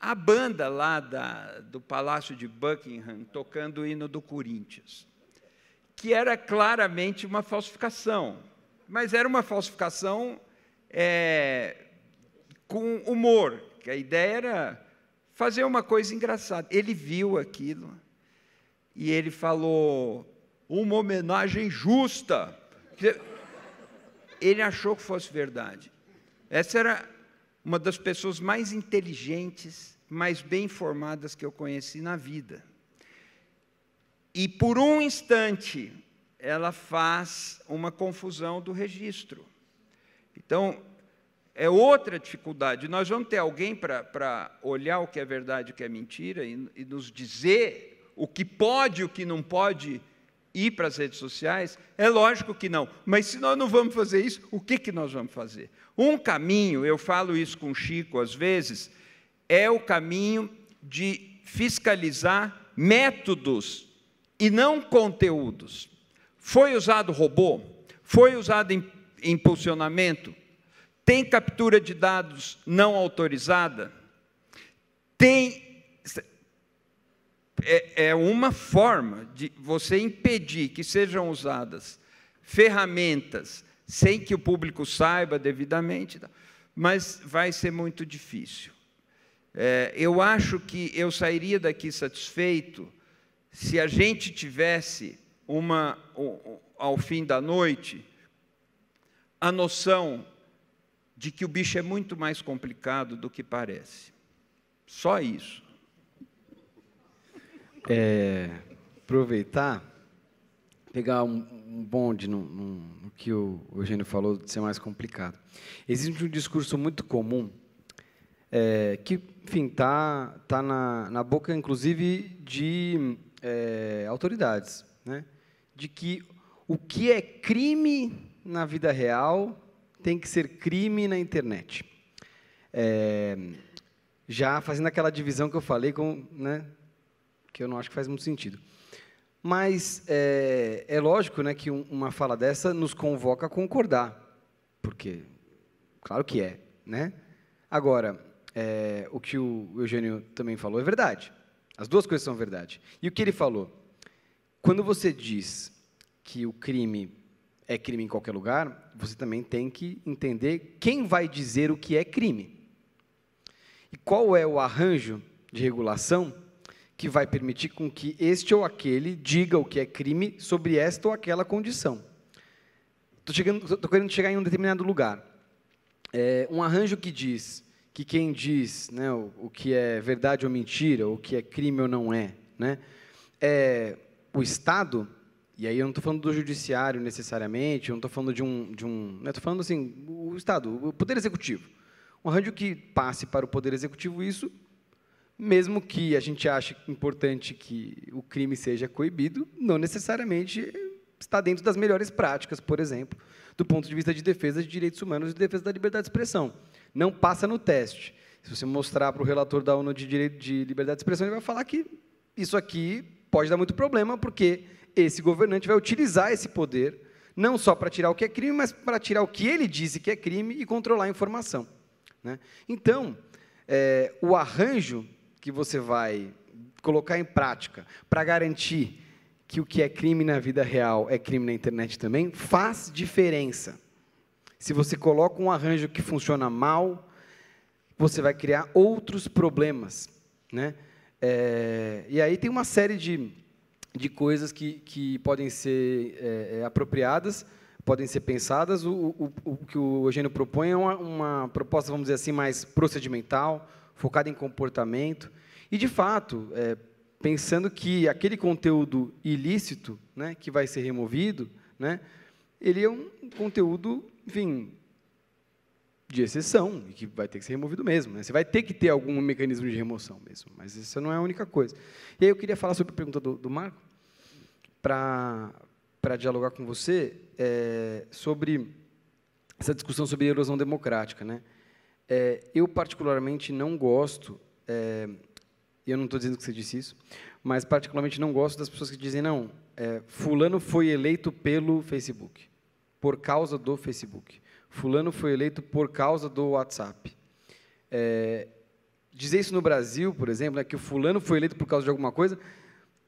a banda lá da, do Palácio de Buckingham tocando o hino do Corinthians, que era claramente uma falsificação, mas era uma falsificação é, com humor, que a ideia era fazer uma coisa engraçada. Ele viu aquilo e ele falou: uma homenagem justa. Ele achou que fosse verdade. Essa era uma das pessoas mais inteligentes, mais bem informadas que eu conheci na vida. E por um instante, ela faz uma confusão do registro. Então, é outra dificuldade. Nós vamos ter alguém para olhar o que é verdade e o que é mentira e, e nos dizer o que pode e o que não pode ir para as redes sociais? É lógico que não. Mas se nós não vamos fazer isso, o que, que nós vamos fazer? Um caminho, eu falo isso com o Chico às vezes, é o caminho de fiscalizar métodos e não conteúdos. Foi usado robô? Foi usado impulsionamento? Tem captura de dados não autorizada? Tem. É, é uma forma de você impedir que sejam usadas ferramentas sem que o público saiba devidamente, tá? mas vai ser muito difícil. É, eu acho que eu sairia daqui satisfeito se a gente tivesse uma, ao fim da noite, a noção de que o bicho é muito mais complicado do que parece. Só isso. É, aproveitar, pegar um, um bonde no, no, no, que o Eugênio falou de ser mais complicado. Existe um discurso muito comum é, que, está tá na, na boca, inclusive, de é, autoridades, né? De que o que é crime na vida real tem que ser crime na internet. É, já fazendo aquela divisão que eu falei, com, né, que eu não acho que faz muito sentido. Mas é, é lógico né, que uma fala dessa nos convoca a concordar, porque, claro que é. Né? Agora, é, o que o Eugênio também falou é verdade. As duas coisas são verdade. E o que ele falou? Quando você diz que o crime é crime em qualquer lugar, você também tem que entender quem vai dizer o que é crime. E qual é o arranjo de regulação que vai permitir com que este ou aquele diga o que é crime sobre esta ou aquela condição. Estou querendo chegar em um determinado lugar. É, um arranjo que diz que quem diz né, o, o, que é verdade ou mentira, o que é crime ou não é, né, é o Estado e aí eu não estou falando do judiciário necessariamente, eu não estou falando de um, de um, estou né, falando assim, o Estado, o Poder Executivo. Um arranjo que passe para o Poder Executivo isso, mesmo que a gente ache importante que o crime seja coibido, não necessariamente está dentro das melhores práticas, por exemplo, do ponto de vista de defesa de direitos humanos e de defesa da liberdade de expressão. Não passa no teste. Se você mostrar para o relator da ONU de, direito, de liberdade de expressão, ele vai falar que isso aqui pode dar muito problema, porque esse governante vai utilizar esse poder não só para tirar o que é crime, mas para tirar o que ele diz que é crime e controlar a informação. Né? Então, é, o arranjo que você vai colocar em prática para garantir que o que é crime na vida real é crime na internet também faz diferença. Se você coloca um arranjo que funciona mal, você vai criar outros problemas. Né? É, e aí tem uma série de de coisas que, que podem ser é, é apropriadas, podem ser pensadas. O, o, o, que o Eugênio propõe é uma, uma proposta, vamos dizer assim, mais procedimental, focada em comportamento. E, de fato, é, pensando que aquele conteúdo ilícito né, que vai ser removido, né, ele é um conteúdo, enfim, de exceção, e que vai ter que ser removido mesmo. Né? Você vai ter que ter algum mecanismo de remoção mesmo, mas isso não é a única coisa. E aí eu queria falar sobre a pergunta do, do Marco, para dialogar com você é, sobre essa discussão sobre erosão democrática. Né? É, eu, particularmente, não gosto, é, eu não estou dizendo que você disse isso, mas, particularmente, não gosto das pessoas que dizem, não, é, fulano foi eleito pelo Facebook, por causa do Facebook. Fulano foi eleito por causa do WhatsApp. É, dizer isso no Brasil, por exemplo, é que o fulano foi eleito por causa de alguma coisa,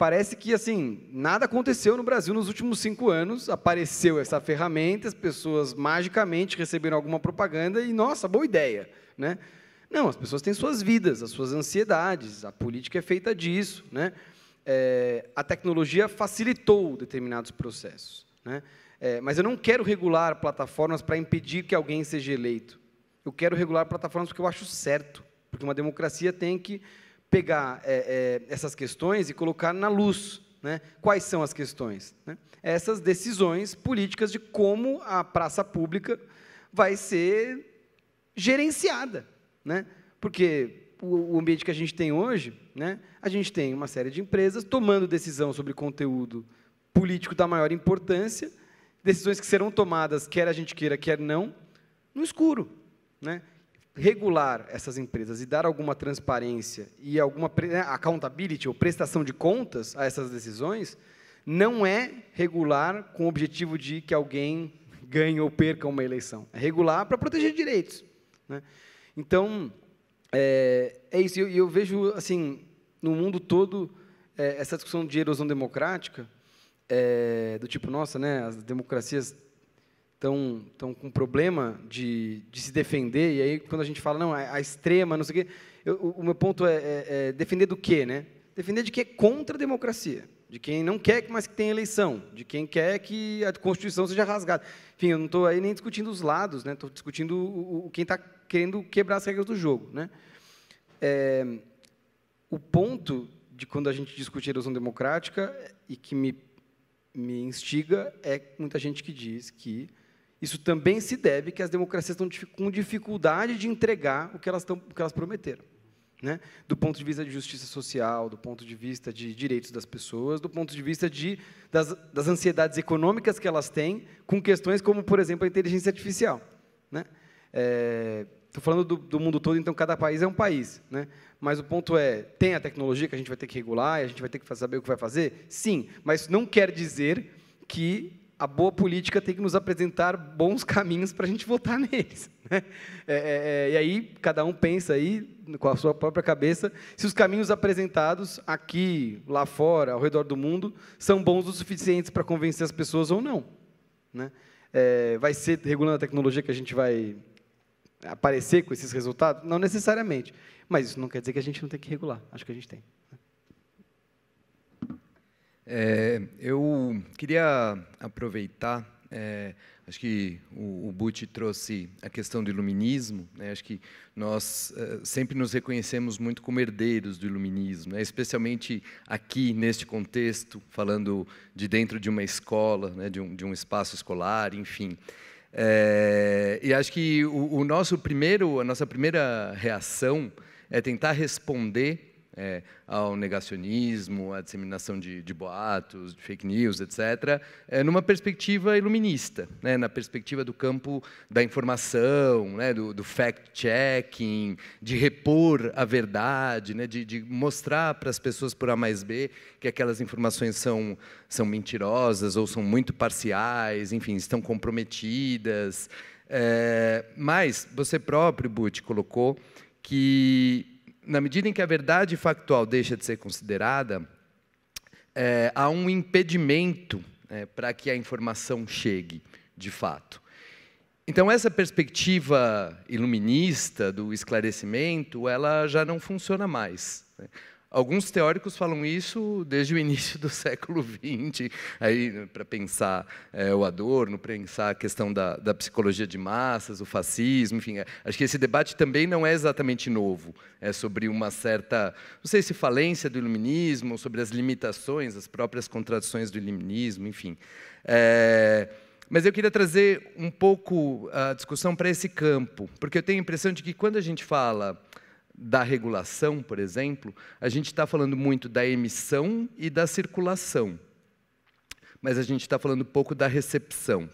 parece que assim nada aconteceu no Brasil nos últimos cinco anos. Apareceu essa ferramenta, as pessoas magicamente receberam alguma propaganda e nossa, boa ideia, né? Não, as pessoas têm suas vidas, as suas ansiedades. A política é feita disso, né? É, a tecnologia facilitou determinados processos, né? É, mas eu não quero regular plataformas para impedir que alguém seja eleito. Eu quero regular plataformas porque eu acho certo, porque uma democracia tem que pegar é, é, essas questões e colocar na luz. Né? Quais são as questões? Né? Essas decisões políticas de como a praça pública vai ser gerenciada. Né? Porque o, ambiente que a gente tem hoje, né? a gente tem uma série de empresas tomando decisão sobre conteúdo político da maior importância, decisões que serão tomadas, quer a gente queira, quer não, no escuro. Né? regular essas empresas e dar alguma transparência e alguma né, accountability ou prestação de contas a essas decisões, não é regular com o objetivo de que alguém ganhe ou perca uma eleição. É regular para proteger direitos. Né? Então, é, é isso. E eu, eu, vejo, assim, no mundo todo, é, essa discussão de erosão democrática, é, do tipo, nossa, né, as democracias estão tão com problema de, de se defender, e aí quando a gente fala, não, a, a extrema, não sei o quê, eu, o, meu ponto é, é, é, defender do quê, né? Defender de quem é contra a democracia, de quem não quer mais que tenha eleição, de quem quer que a Constituição seja rasgada. Enfim, eu não estou aí nem discutindo os lados, né? Estou discutindo o, o quem está querendo quebrar as regras do jogo, né? É, o ponto de quando a gente discute a erosão democrática e que me, me instiga é muita gente que diz que isso também se deve que as democracias estão com dificuldade de entregar o que elas, estão, o que elas prometeram. Né? Do ponto de vista de justiça social, do ponto de vista de direitos das pessoas, do ponto de vista de, das, das ansiedades econômicas que elas têm com questões como, por exemplo, a inteligência artificial. Estou né? é, falando do, do, mundo todo, então cada país é um país. Né? Mas o ponto é: tem a tecnologia que a gente vai ter que regular, e a gente vai ter que saber o que vai fazer? Sim, mas não quer dizer que a boa política tem que nos apresentar bons caminhos para a gente votar neles. Né? É, é, é, e aí, cada um pensa aí, com a sua própria cabeça, se os caminhos apresentados aqui, lá fora, ao redor do mundo, são bons o suficientes para convencer as pessoas ou não. Né? É, vai ser regulando a tecnologia que a gente vai aparecer com esses resultados? Não necessariamente. Mas isso não quer dizer que a gente não tem que regular. Acho que a gente tem. É, eu queria aproveitar, é, acho que o, o Buti trouxe a questão do iluminismo, né, acho que nós é, sempre nos reconhecemos muito como herdeiros do iluminismo, né, especialmente aqui, neste contexto, falando de dentro de uma escola, né, de, um, de um espaço escolar, enfim. É, e acho que o, o, nosso primeiro, a nossa primeira reação é tentar responder é, ao negacionismo, à disseminação de, de, boatos, de fake news, etc., é, numa perspectiva iluminista, né, na perspectiva do campo da informação, né, do, do fact-checking, de repor a verdade, né, de, de mostrar para as pessoas por A mais B que aquelas informações são, são mentirosas ou são muito parciais, enfim, estão comprometidas. É, mas você próprio, Butch, colocou que na medida em que a verdade factual deixa de ser considerada, é, há um impedimento é, para que a informação chegue, de fato. Então, essa perspectiva iluminista do esclarecimento, ela já não funciona mais. Né. Alguns teóricos falam isso desde o início do século XX, aí né, para pensar é, o Adorno, pensar a questão da, da, psicologia de massas, o fascismo, enfim. É, acho que esse debate também não é exatamente novo. É sobre uma certa, não sei se falência do iluminismo, sobre as limitações, as próprias contradições do iluminismo, enfim. É, mas eu queria trazer um pouco a discussão para esse campo, porque eu tenho a impressão de que quando a gente fala da regulação, por exemplo, a gente está falando muito da emissão e da circulação, mas a gente está falando pouco da recepção.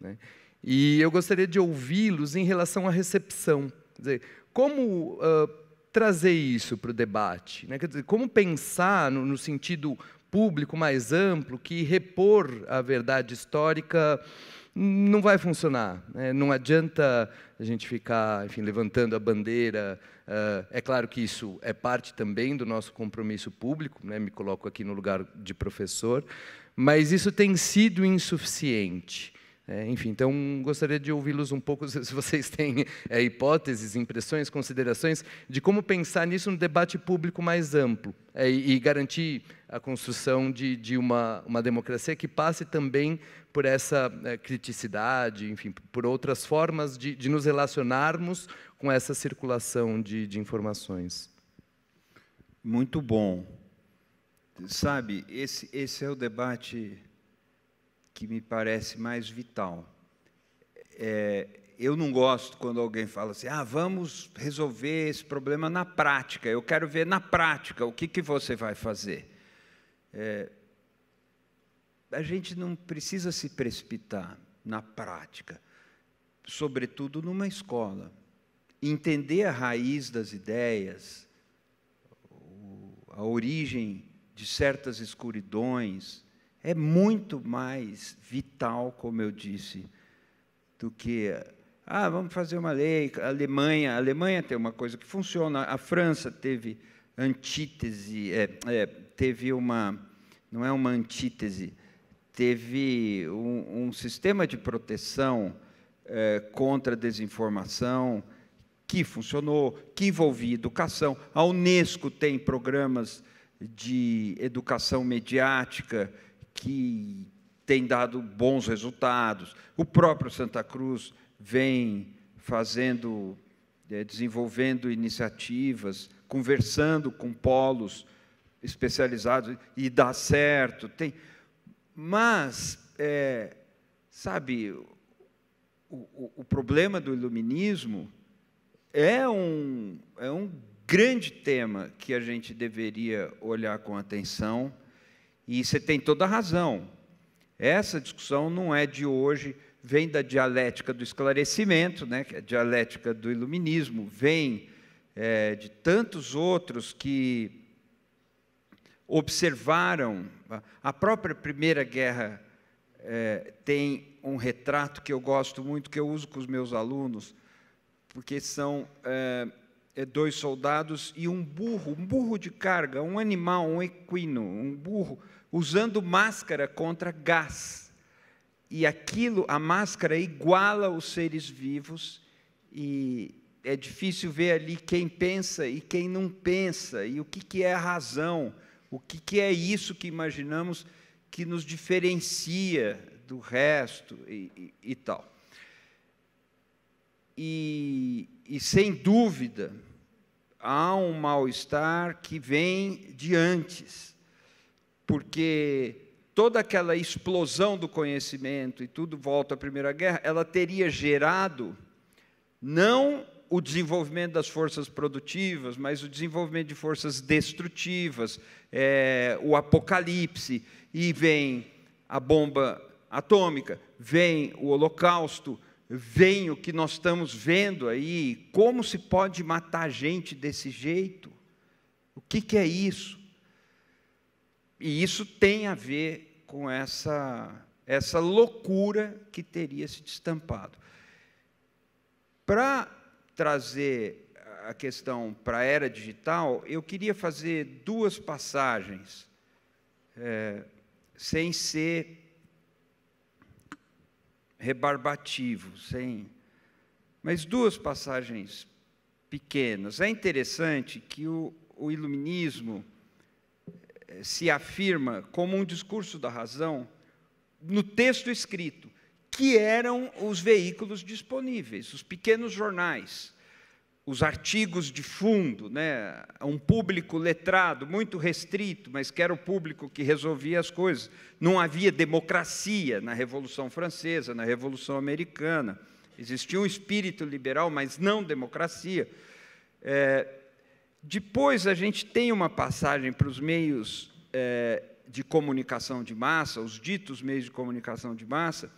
Né? E eu gostaria de ouvi-los em relação à recepção. Quer dizer, como uh, trazer isso para o debate? Né? Quer dizer, como pensar no, no, sentido público mais amplo que repor a verdade histórica não vai funcionar. Né? Não adianta a gente ficar, enfim, levantando a bandeira. Uh, é claro que isso é parte também do nosso compromisso público, né? me coloco aqui no lugar de professor, mas isso tem sido insuficiente. É, enfim, então gostaria de ouvi-los um pouco, se vocês têm é, hipóteses, impressões, considerações, de como pensar nisso no debate público mais amplo é, e, garantir a construção de, de uma, uma, democracia que passe também por essa é, criticidade, enfim, por outras formas de, de, nos relacionarmos com essa circulação de, de informações. Muito bom. Sabe, esse, esse é o debate que me parece mais vital. É, eu não gosto quando alguém fala assim, ah, vamos resolver esse problema na prática, eu quero ver na prática o que, que você vai fazer. É, a gente não precisa se precipitar na prática, sobretudo numa escola. Entender a raiz das ideias, a origem de certas escuridões, é muito mais vital, como eu disse, do que ah, vamos fazer uma lei, a Alemanha, a Alemanha tem uma coisa que funciona, a França teve antítese, é, é, teve uma, não é uma antítese, teve um, um sistema de proteção é, contra a desinformação que funcionou, que envolvia educação. A Unesco tem programas de educação mediática que tem dado bons resultados. O próprio Santa Cruz vem fazendo, é, desenvolvendo iniciativas, conversando com polos especializados e dá certo. Tem, mas é, sabe o, o, o problema do iluminismo é um, é um grande tema que a gente deveria olhar com atenção e você tem toda a razão. Essa discussão não é de hoje, vem da dialética do esclarecimento, né, é a dialética do iluminismo, vem é, de tantos outros que observaram. A própria Primeira Guerra é, tem um retrato que eu gosto muito, que eu uso com os meus alunos, porque são é, é dois soldados e um burro, um burro de carga, um animal, um equino, um burro usando máscara contra gás. E aquilo, a máscara, iguala os seres vivos, e é difícil ver ali quem pensa e quem não pensa, e o que, que é a razão, o que, que é isso que imaginamos que nos diferencia do resto e, e, e tal. E, e, sem dúvida, há um mal-estar que vem de antes porque toda aquela explosão do conhecimento e tudo volta à Primeira Guerra, ela teria gerado não o desenvolvimento das forças produtivas, mas o desenvolvimento de forças destrutivas, é, o apocalipse, e vem a bomba atômica, vem o holocausto, vem o que nós estamos vendo aí, como se pode matar gente desse jeito? O que, que é isso? E isso tem a ver com essa, essa loucura que teria se destampado. Para trazer a questão para a era digital, eu queria fazer duas passagens, é, sem ser rebarbativo, sem, mas duas passagens pequenas. É interessante que o, o iluminismo se afirma como um discurso da razão no texto escrito, que eram os veículos disponíveis, os pequenos jornais, os artigos de fundo, né, um público letrado, muito restrito, mas que era o público que resolvia as coisas. Não havia democracia na Revolução Francesa, na Revolução Americana. Existia um espírito liberal, mas não democracia. É, depois a gente tem uma passagem para os meios é, de comunicação de massa, os ditos meios de comunicação de massa,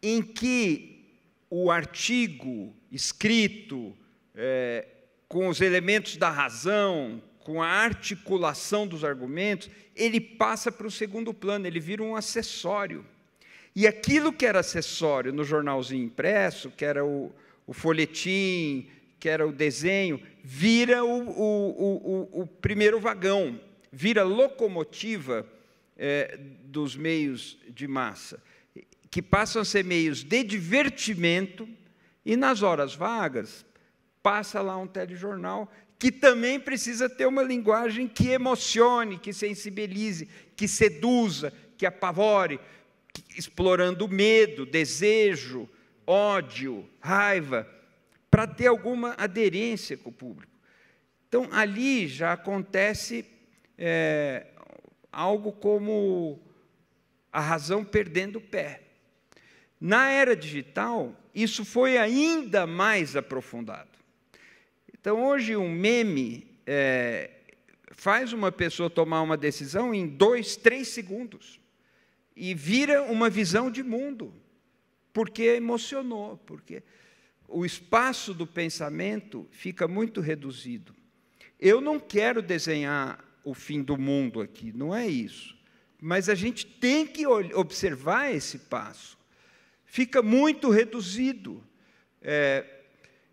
em que o artigo escrito é, com os elementos da razão, com a articulação dos argumentos, ele passa para o segundo plano, ele vira um acessório. E aquilo que era acessório no jornalzinho impresso, que era o, o folhetim, que era o desenho, vira o, o, o, o primeiro vagão, vira locomotiva é, dos meios de massa, que passam a ser meios de divertimento, e nas horas vagas, passa lá um telejornal que também precisa ter uma linguagem que emocione, que sensibilize, que seduza, que apavore, que, explorando medo, desejo, ódio, raiva para ter alguma aderência com o público. Então, ali já acontece é, algo como a razão perdendo o pé. Na era digital, isso foi ainda mais aprofundado. Então, hoje, um meme é, faz uma pessoa tomar uma decisão em dois, três segundos e vira uma visão de mundo, porque emocionou, porque o espaço do pensamento fica muito reduzido. Eu não quero desenhar o fim do mundo aqui, não é isso. Mas a gente tem que observar esse passo. Fica muito reduzido. É,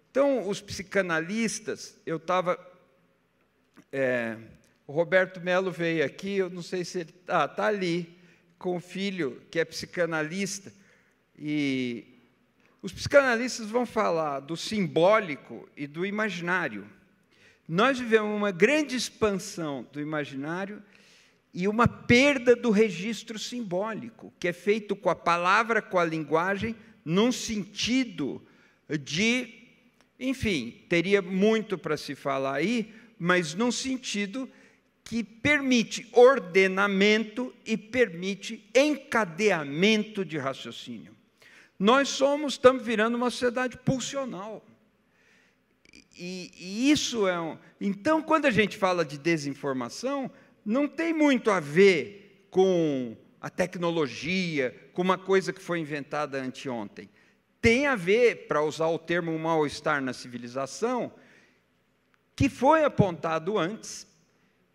então, os psicanalistas, eu estava. É, o Roberto Melo veio aqui, eu não sei se ele. Ah, está ali, com o filho, que é psicanalista. E os psicanalistas vão falar do simbólico e do imaginário. Nós vivemos uma grande expansão do imaginário e uma perda do registro simbólico, que é feito com a palavra, com a linguagem, num sentido de, enfim, teria muito para se falar aí, mas num sentido que permite ordenamento e permite encadeamento de raciocínio. Nós somos, estamos virando uma sociedade pulsional. E, e isso é um. Então, quando a gente fala de desinformação, não tem muito a ver com a tecnologia, com uma coisa que foi inventada anteontem. Tem a ver, para usar o termo mal-estar na civilização, que foi apontado antes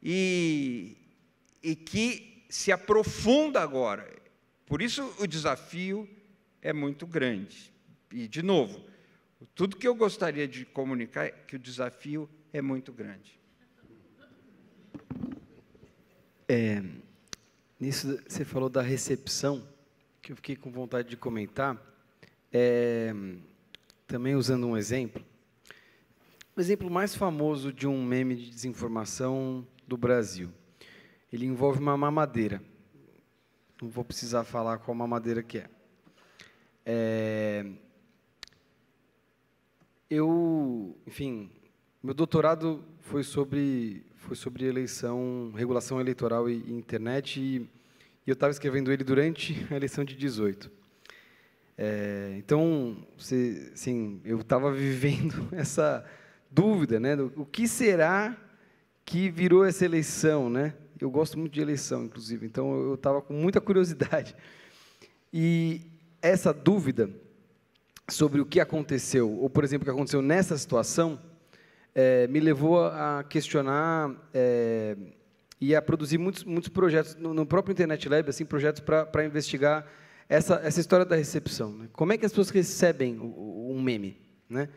e, e que se aprofunda agora. Por isso, o desafio é muito grande. E, de novo, tudo que eu gostaria de comunicar é que o desafio é muito grande. É, nisso, você falou da recepção, que eu fiquei com vontade de comentar. É, também usando um exemplo. O exemplo mais famoso de um meme de desinformação do Brasil. Ele envolve uma mamadeira. Não vou precisar falar qual mamadeira que é. É, eu, enfim, meu doutorado foi sobre foi sobre eleição, regulação eleitoral e, e internet e, e eu estava escrevendo ele durante a eleição de 18. É, então, se, eu estava vivendo essa dúvida, né? Do, o que será que virou essa eleição, né? Eu gosto muito de eleição, inclusive. Então, eu estava com muita curiosidade. E, essa dúvida sobre o que aconteceu, ou por exemplo, o que aconteceu nessa situação, é, me levou a questionar é, e a produzir muitos, muitos projetos no, no, próprio Internet Lab, assim, projetos para investigar essa, essa história da recepção. Né? Como é que as pessoas recebem um meme? Né?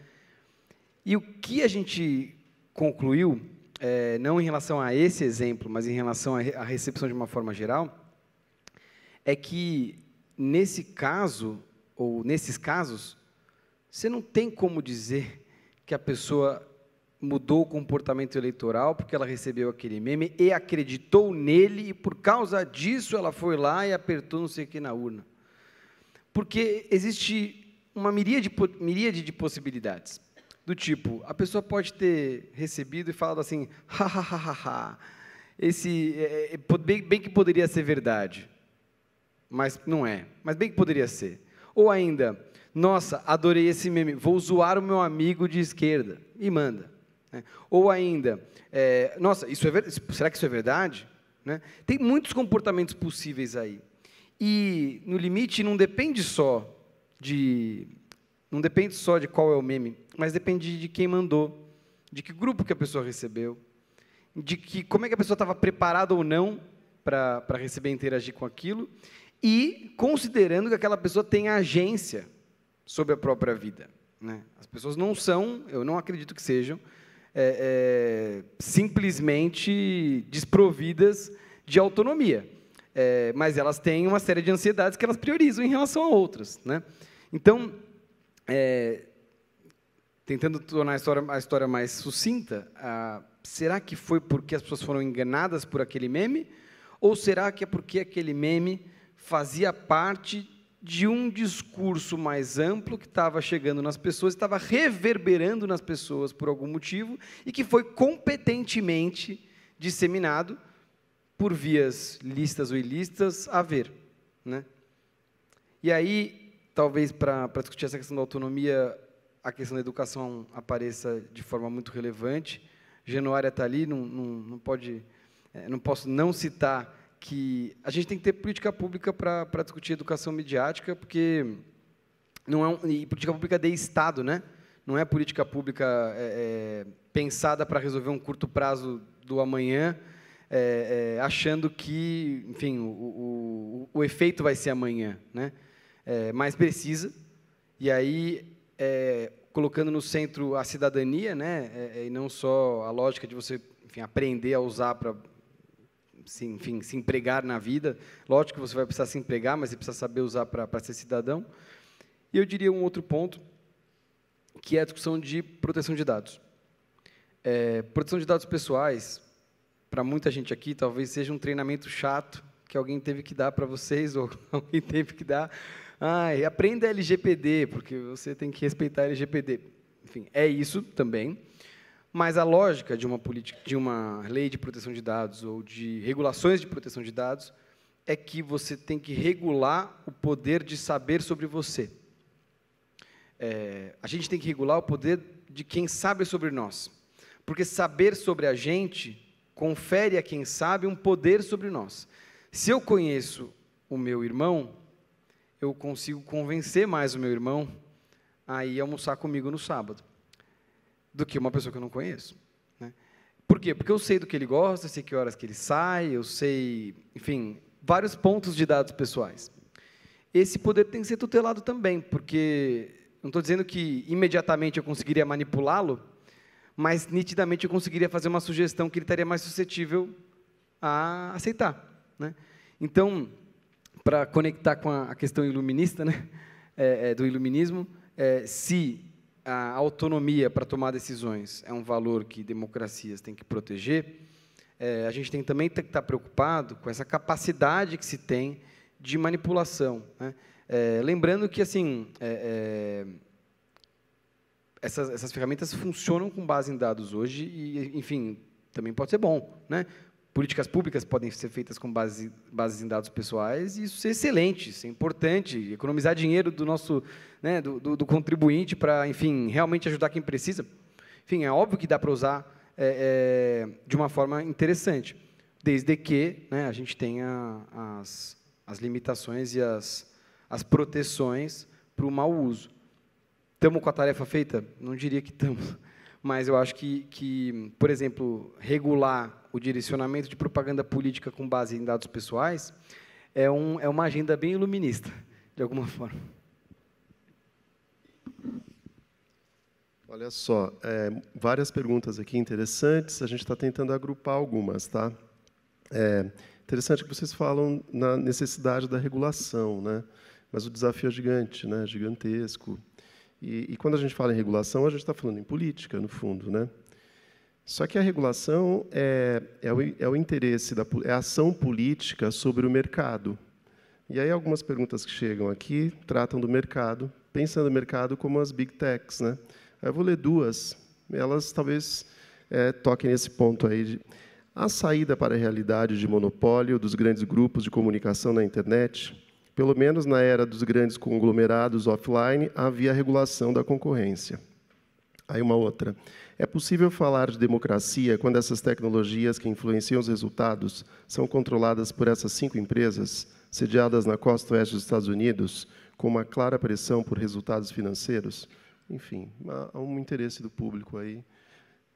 E o que a gente concluiu, é, não em relação a esse exemplo, mas em relação à recepção de uma forma geral, é que nesse caso, ou nesses casos, você não tem como dizer que a pessoa mudou o comportamento eleitoral porque ela recebeu aquele meme e acreditou nele, e por causa disso ela foi lá e apertou não sei o que na urna. Porque existe uma miríade, miríade de possibilidades. Do tipo, a pessoa pode ter recebido e falado assim, ha, ha, ha, ha, ha. Esse, é, é, é bem, bem que poderia ser verdade mas não é. Mas bem que poderia ser. Ou ainda, nossa, adorei esse meme, vou zoar o meu amigo de esquerda. E manda. Né? Ou ainda, é, nossa, isso é ver... será que isso é verdade? Né? Tem muitos comportamentos possíveis aí. E, no limite, não depende só de. Não depende só de qual é o meme, mas depende de quem mandou, de que grupo que a pessoa recebeu, de que como é que a pessoa estava preparada ou não para receber e interagir com aquilo, e considerando que aquela pessoa tem agência sobre a própria vida. Né? As pessoas não são, eu não acredito que sejam, é, é, simplesmente desprovidas de autonomia. É, mas elas têm uma série de ansiedades que elas priorizam em relação a outras. Né? Então, é, tentando tornar a história, a história mais sucinta, a, será que foi porque as pessoas foram enganadas por aquele meme? Ou será que é porque aquele meme fazia parte de um discurso mais amplo que estava chegando nas pessoas, estava reverberando nas pessoas por algum motivo e que foi competentemente disseminado por vias listas ou ilícitas a ver. Né? E aí, talvez para discutir essa questão da autonomia, a questão da educação apareça de forma muito relevante. Genuária está ali, não, não, não, pode, é, não posso não citar que a gente tem que ter política pública para discutir educação midiática, porque não é um, e política pública de Estado, né? Não é política pública é, é, pensada para resolver um curto prazo do amanhã, é, é achando que, enfim, o, o, o, efeito vai ser amanhã, né? É, mas precisa. E aí é, colocando no centro a cidadania, né? e não só a lógica de você, enfim, aprender a usar para se, enfim, se empregar na vida. Lógico que você vai precisar se empregar, mas você precisa saber usar para ser cidadão. E eu diria um outro ponto, que é a discussão de proteção de dados. É, proteção de dados pessoais, para muita gente aqui, talvez seja um treinamento chato que alguém teve que dar para vocês, ou alguém teve que dar. Ai, aprenda LGPD, porque você tem que respeitar LGPD. Enfim, é isso também. Mas a lógica de uma, política, de uma lei de proteção de dados ou de regulações de proteção de dados é que você tem que regular o poder de saber sobre você. É, a gente tem que regular o poder de quem sabe sobre nós. Porque saber sobre a gente confere a quem sabe um poder sobre nós. Se eu conheço o meu irmão, eu consigo convencer mais o meu irmão a ir almoçar comigo no sábado do que uma pessoa que eu não conheço. Né? Por quê? Porque eu sei do que ele gosta, eu sei que horas que ele sai, eu sei, enfim, vários pontos de dados pessoais. Esse poder tem que ser tutelado também, porque não estou dizendo que imediatamente eu conseguiria manipulá-lo, mas nitidamente eu conseguiria fazer uma sugestão que ele estaria mais suscetível a aceitar. Né? Então, para conectar com a, questão iluminista, né? É, é, do iluminismo, é, se a autonomia para tomar decisões é um valor que democracias têm que proteger, é, a gente tem também que estar tá preocupado com essa capacidade que se tem de manipulação. Né? É, lembrando que assim é, é, essas, essas ferramentas funcionam com base em dados hoje e, enfim, também pode ser bom, né? Políticas públicas podem ser feitas com base, bases em dados pessoais, e isso é excelente, isso é importante, economizar dinheiro do nosso, né, do, do, do, contribuinte para, enfim, realmente ajudar quem precisa. Enfim, é óbvio que dá para usar é, é, de uma forma interessante, desde que né, a gente tenha as, as limitações e as, as proteções para o mau uso. Estamos com a tarefa feita? Não diria que estamos, mas eu acho que, que por exemplo, regular o direcionamento de propaganda política com base em dados pessoais é, um, é uma agenda bem iluminista, de alguma forma. Olha só, é, várias perguntas aqui interessantes, a gente está tentando agrupar algumas, tá? É interessante que vocês falam na necessidade da regulação, né? Mas o desafio é gigante, né? Gigantesco. E, e quando a gente fala em regulação, a gente está falando em política, no fundo, né? Só que a regulação é, é, o, é o interesse, da, é a ação política sobre o mercado. E aí algumas perguntas que chegam aqui tratam do mercado, pensando no mercado como as big techs. Né? Eu vou ler duas, elas talvez é, toquem nesse ponto aí. De, a saída para a realidade de monopólio dos grandes grupos de comunicação na internet, pelo menos na era dos grandes conglomerados offline, havia regulação da concorrência. Aí uma outra. É possível falar de democracia quando essas tecnologias que influenciam os resultados são controladas por essas cinco empresas, sediadas na costa oeste dos Estados Unidos, com uma clara pressão por resultados financeiros? Enfim, há um interesse do público aí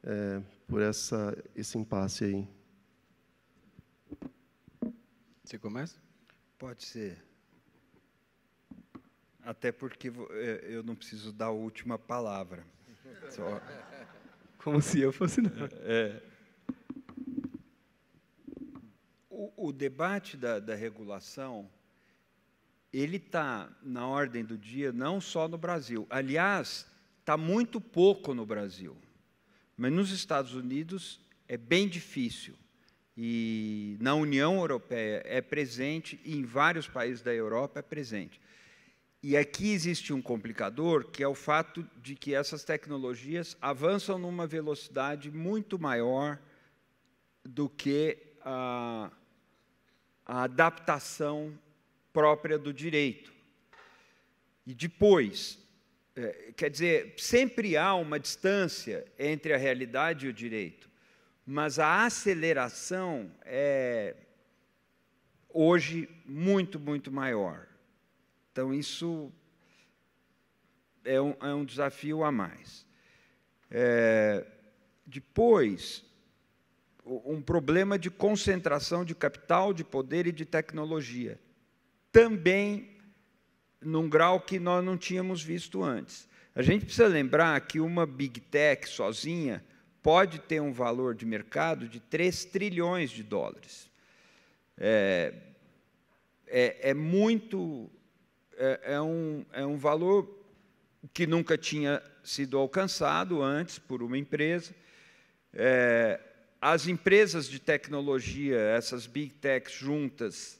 é, por essa, esse impasse aí. Você começa? Pode ser. Até porque é, eu não preciso dar a última palavra. Só. Como se eu fosse não. É. O, o debate da, da regulação ele está na ordem do dia não só no Brasil. Aliás, está muito pouco no Brasil. Mas nos Estados Unidos é bem difícil. E na União Europeia é presente, e em vários países da Europa é presente. E aqui existe um complicador, que é o fato de que essas tecnologias avançam numa velocidade muito maior do que a, a adaptação própria do direito. E depois, é, quer dizer, sempre há uma distância entre a realidade e o direito, mas a aceleração é hoje muito, muito maior. Então, isso é um, é um desafio a mais. É, depois, um problema de concentração de capital, de poder e de tecnologia. Também num grau que nós não tínhamos visto antes. A gente precisa lembrar que uma big tech sozinha pode ter um valor de mercado de 3 trilhões de dólares. É, é, é muito é, é, um, é um valor que nunca tinha sido alcançado antes por uma empresa. É, as empresas de tecnologia, essas big techs juntas,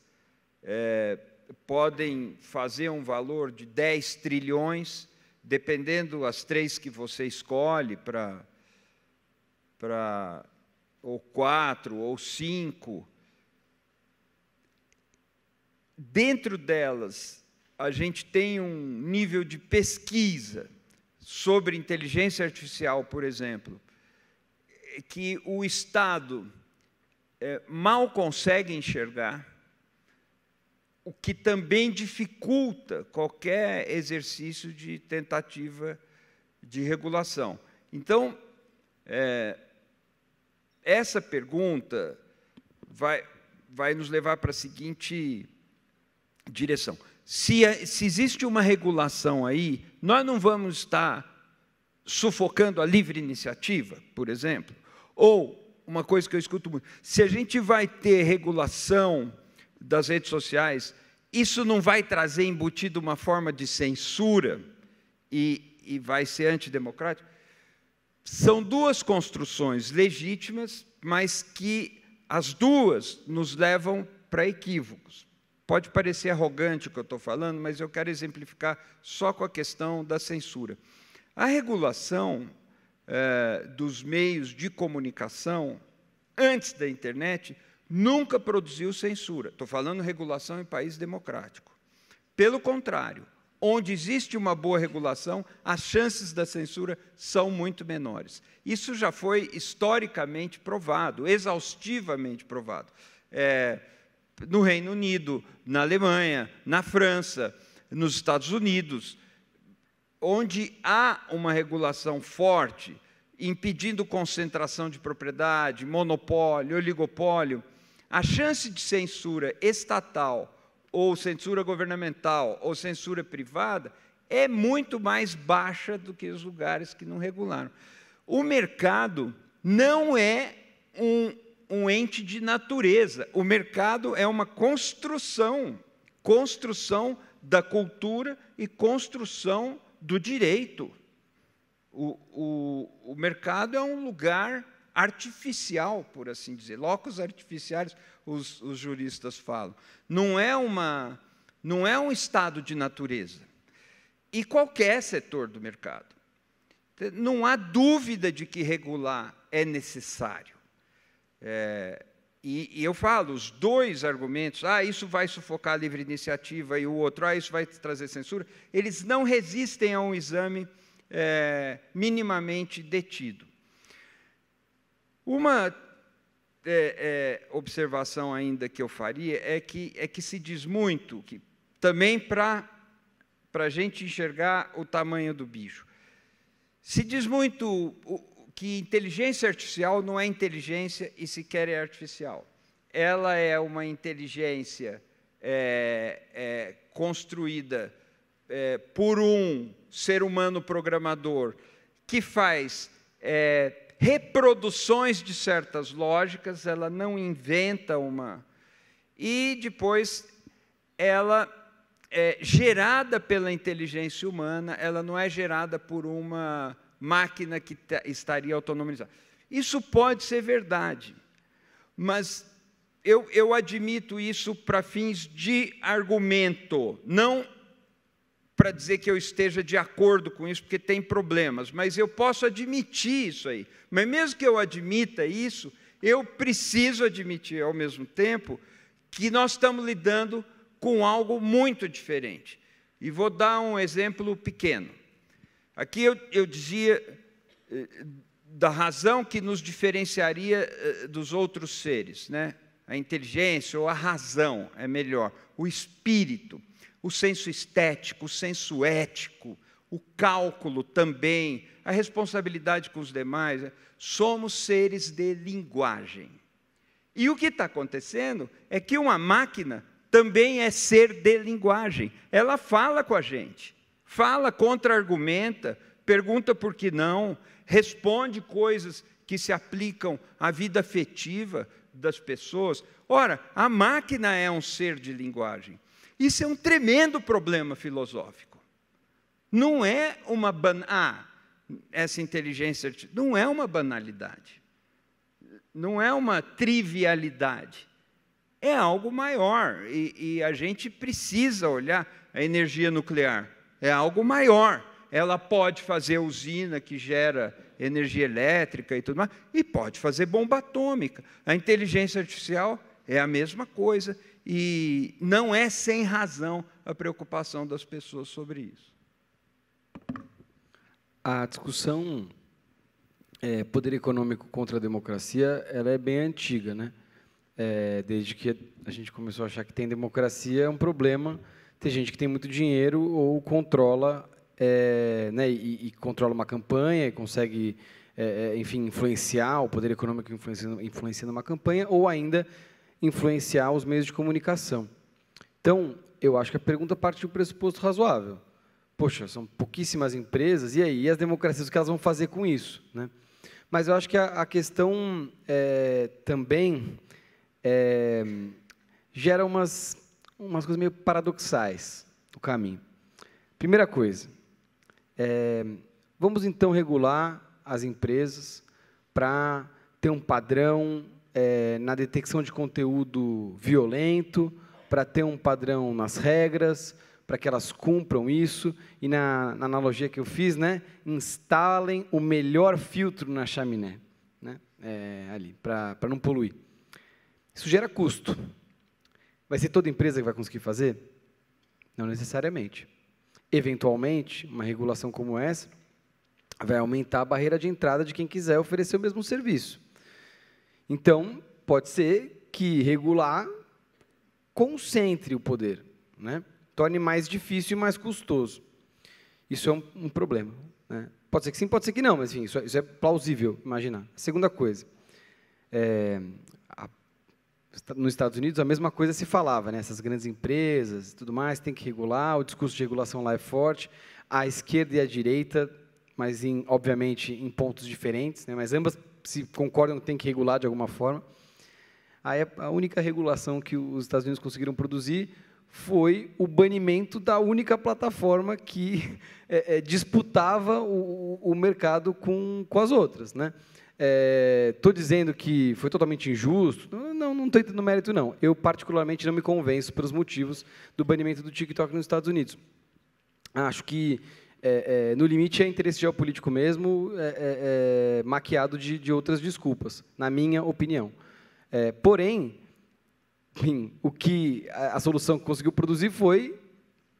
é, podem fazer um valor de 10 trilhões, dependendo as três que você escolhe para para ou quatro ou cinco dentro delas a gente tem um nível de pesquisa sobre inteligência artificial, por exemplo, que o Estado é, mal consegue enxergar, o que também dificulta qualquer exercício de tentativa de regulação. Então, é, essa pergunta vai, vai nos levar para a seguinte direção se, é, se existe uma regulação aí, nós não vamos estar sufocando a livre iniciativa, por exemplo? Ou, uma coisa que eu escuto muito, se a gente vai ter regulação das redes sociais, isso não vai trazer embutido uma forma de censura e, e vai ser antidemocrático? São duas construções legítimas, mas que as duas nos levam para equívocos. Pode parecer arrogante o que eu estou falando, mas eu quero exemplificar só com a questão da censura. A regulação eh, dos meios de comunicação antes da internet nunca produziu censura. Estou falando regulação em país democrático. Pelo contrário, onde existe uma boa regulação, as chances da censura são muito menores. Isso já foi historicamente provado, exaustivamente provado. É, no Reino Unido, na Alemanha, na França, nos Estados Unidos, onde há uma regulação forte impedindo concentração de propriedade, monopólio, oligopólio, a chance de censura estatal ou censura governamental ou censura privada é muito mais baixa do que os lugares que não regularam. O mercado não é um, um ente de natureza. O mercado é uma construção, construção da cultura e construção do direito. O, o, o mercado é um lugar artificial, por assim dizer, locos artificiais, os, os juristas falam. Não é, uma, não é um estado de natureza. E qualquer setor do mercado. Não há dúvida de que regular é necessário. É, e, e, eu falo, os dois argumentos, ah, isso vai sufocar a livre iniciativa, e o outro, ah, isso vai trazer censura, eles não resistem a um exame é, minimamente detido. Uma é, é, observação ainda que eu faria é que, é que se diz muito, que também para a gente enxergar o tamanho do bicho, se diz muito o, que inteligência artificial não é inteligência e sequer é artificial. Ela é uma inteligência é, é, construída é, por um ser humano programador que faz é, reproduções de certas lógicas, ela não inventa uma. E depois ela é gerada pela inteligência humana, ela não é gerada por uma máquina que estaria autonomizada. Isso pode ser verdade, mas eu, eu admito isso para fins de argumento, não para dizer que eu esteja de acordo com isso, porque tem problemas, mas eu posso admitir isso aí. Mas mesmo que eu admita isso, eu preciso admitir ao mesmo tempo que nós estamos lidando com algo muito diferente. E vou dar um exemplo pequeno. Aqui eu, eu dizia eh, da razão que nos diferenciaria eh, dos outros seres, né? A inteligência ou a razão é melhor, o espírito, o senso estético, o senso ético, o cálculo também, a responsabilidade com os demais. Né? Somos seres de linguagem. E o que está acontecendo é que uma máquina também é ser de linguagem. Ela fala com a gente fala, contra-argumenta, pergunta por que não, responde coisas que se aplicam à vida afetiva das pessoas. Ora, a máquina é um ser de linguagem. Isso é um tremendo problema filosófico. Não é uma ban ah, essa inteligência não é uma banalidade. Não é uma trivialidade. É algo maior e, e a gente precisa olhar a energia nuclear é algo maior. Ela pode fazer usina que gera energia elétrica e tudo mais, e pode fazer bomba atômica. A inteligência artificial é a mesma coisa, e não é sem razão a preocupação das pessoas sobre isso. A discussão é, poder econômico contra a democracia ela é bem antiga, né? É, desde que a gente começou a achar que tem democracia é um problema tem gente que tem muito dinheiro ou controla, é, né, e, e, controla uma campanha, e consegue, é, é enfim, influenciar o poder econômico influenciando, uma campanha, ou ainda influenciar os meios de comunicação. Então, eu acho que a pergunta parte do pressuposto razoável. Poxa, são pouquíssimas empresas, e aí? E as democracias, o que elas vão fazer com isso? Né? Mas eu acho que a, a questão é, também é, gera umas umas coisas meio paradoxais o caminho. Primeira coisa, é, vamos então regular as empresas para ter um padrão é, na detecção de conteúdo violento, para ter um padrão nas regras, para que elas cumpram isso. E na, na, analogia que eu fiz, né, instalem o melhor filtro na chaminé, né, é, ali, para não poluir. Isso gera custo. Vai ser toda empresa que vai conseguir fazer? Não necessariamente. Eventualmente, uma regulação como essa vai aumentar a barreira de entrada de quem quiser oferecer o mesmo serviço. Então, pode ser que regular concentre o poder, né? torne mais difícil e mais custoso. Isso é um, um problema. Né? Pode ser que sim, pode ser que não, mas enfim, isso, é, isso é plausível imaginar. segunda coisa, é, a nos Estados Unidos a mesma coisa se falava, né? essas grandes empresas e tudo mais, tem que regular, o discurso de regulação lá é forte, a esquerda e a direita, mas em, obviamente em pontos diferentes, né? mas ambas se concordam que tem que regular de alguma forma. Aí a única regulação que os Estados Unidos conseguiram produzir foi o banimento da única plataforma que é, é, disputava o, o mercado com, com as outras. Né? Estou é, dizendo que foi totalmente injusto? Não, não estou entrando no mérito, não. Eu, particularmente, não me convenço pelos motivos do banimento do TikTok nos Estados Unidos. Acho que, é, é, no limite, é interesse geopolítico mesmo, é, é, é, maquiado de, de, outras desculpas, na minha opinião. porém, enfim, o que a, a solução que conseguiu produzir foi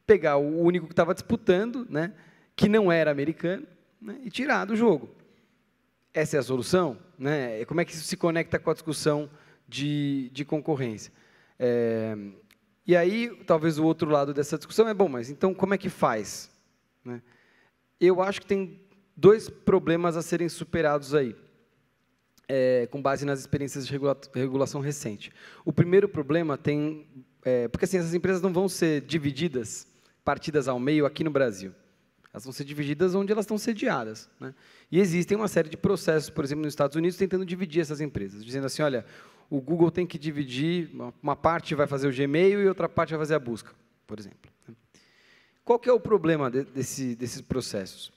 pegar o único que estava disputando, né, que não era americano, né, e tirar do jogo. Essa é a solução? Né? É, como é que isso se conecta com a discussão de, de concorrência? É, e aí, talvez o outro lado dessa discussão é, bom, mas então como é que faz? Né? Eu acho que tem dois problemas a serem superados aí, é, com base nas experiências de regula regulação recente. O primeiro problema tem... É, porque assim, essas empresas não vão ser divididas, partidas ao meio aqui no Brasil. Elas vão ser divididas onde elas estão sediadas. Né? E existem uma série de processos, por exemplo, nos Estados Unidos, tentando dividir essas empresas, dizendo assim, olha, o Google tem que dividir, uma parte vai fazer o Gmail e outra parte vai fazer a busca, por exemplo. Né? Qual que é o problema de, desse, desses processos?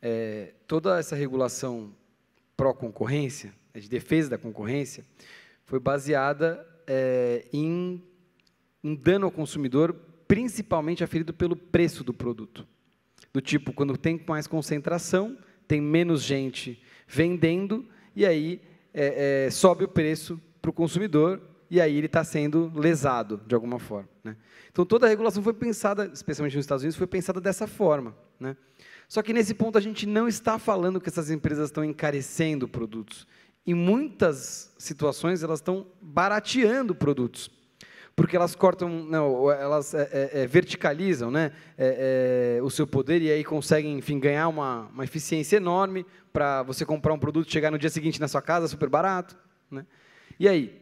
É, toda essa regulação pró-concorrência, né, de defesa da concorrência, foi baseada é, em um dano ao consumidor, principalmente aferido pelo preço do produto. Do tipo, quando tem mais concentração, tem menos gente vendendo, e aí é, é, sobe o preço para o consumidor, e aí ele está sendo lesado de alguma forma. Né? Então toda a regulação foi pensada, especialmente nos Estados Unidos, foi pensada dessa forma. Né? Só que nesse ponto a gente não está falando que essas empresas estão encarecendo produtos. Em muitas situações elas estão barateando produtos porque elas cortam, não, elas é, é, é verticalizam né, é, é, o seu poder e aí conseguem, enfim, ganhar uma, uma eficiência enorme para você comprar um produto, chegar no dia seguinte na sua casa super barato. Né? E aí,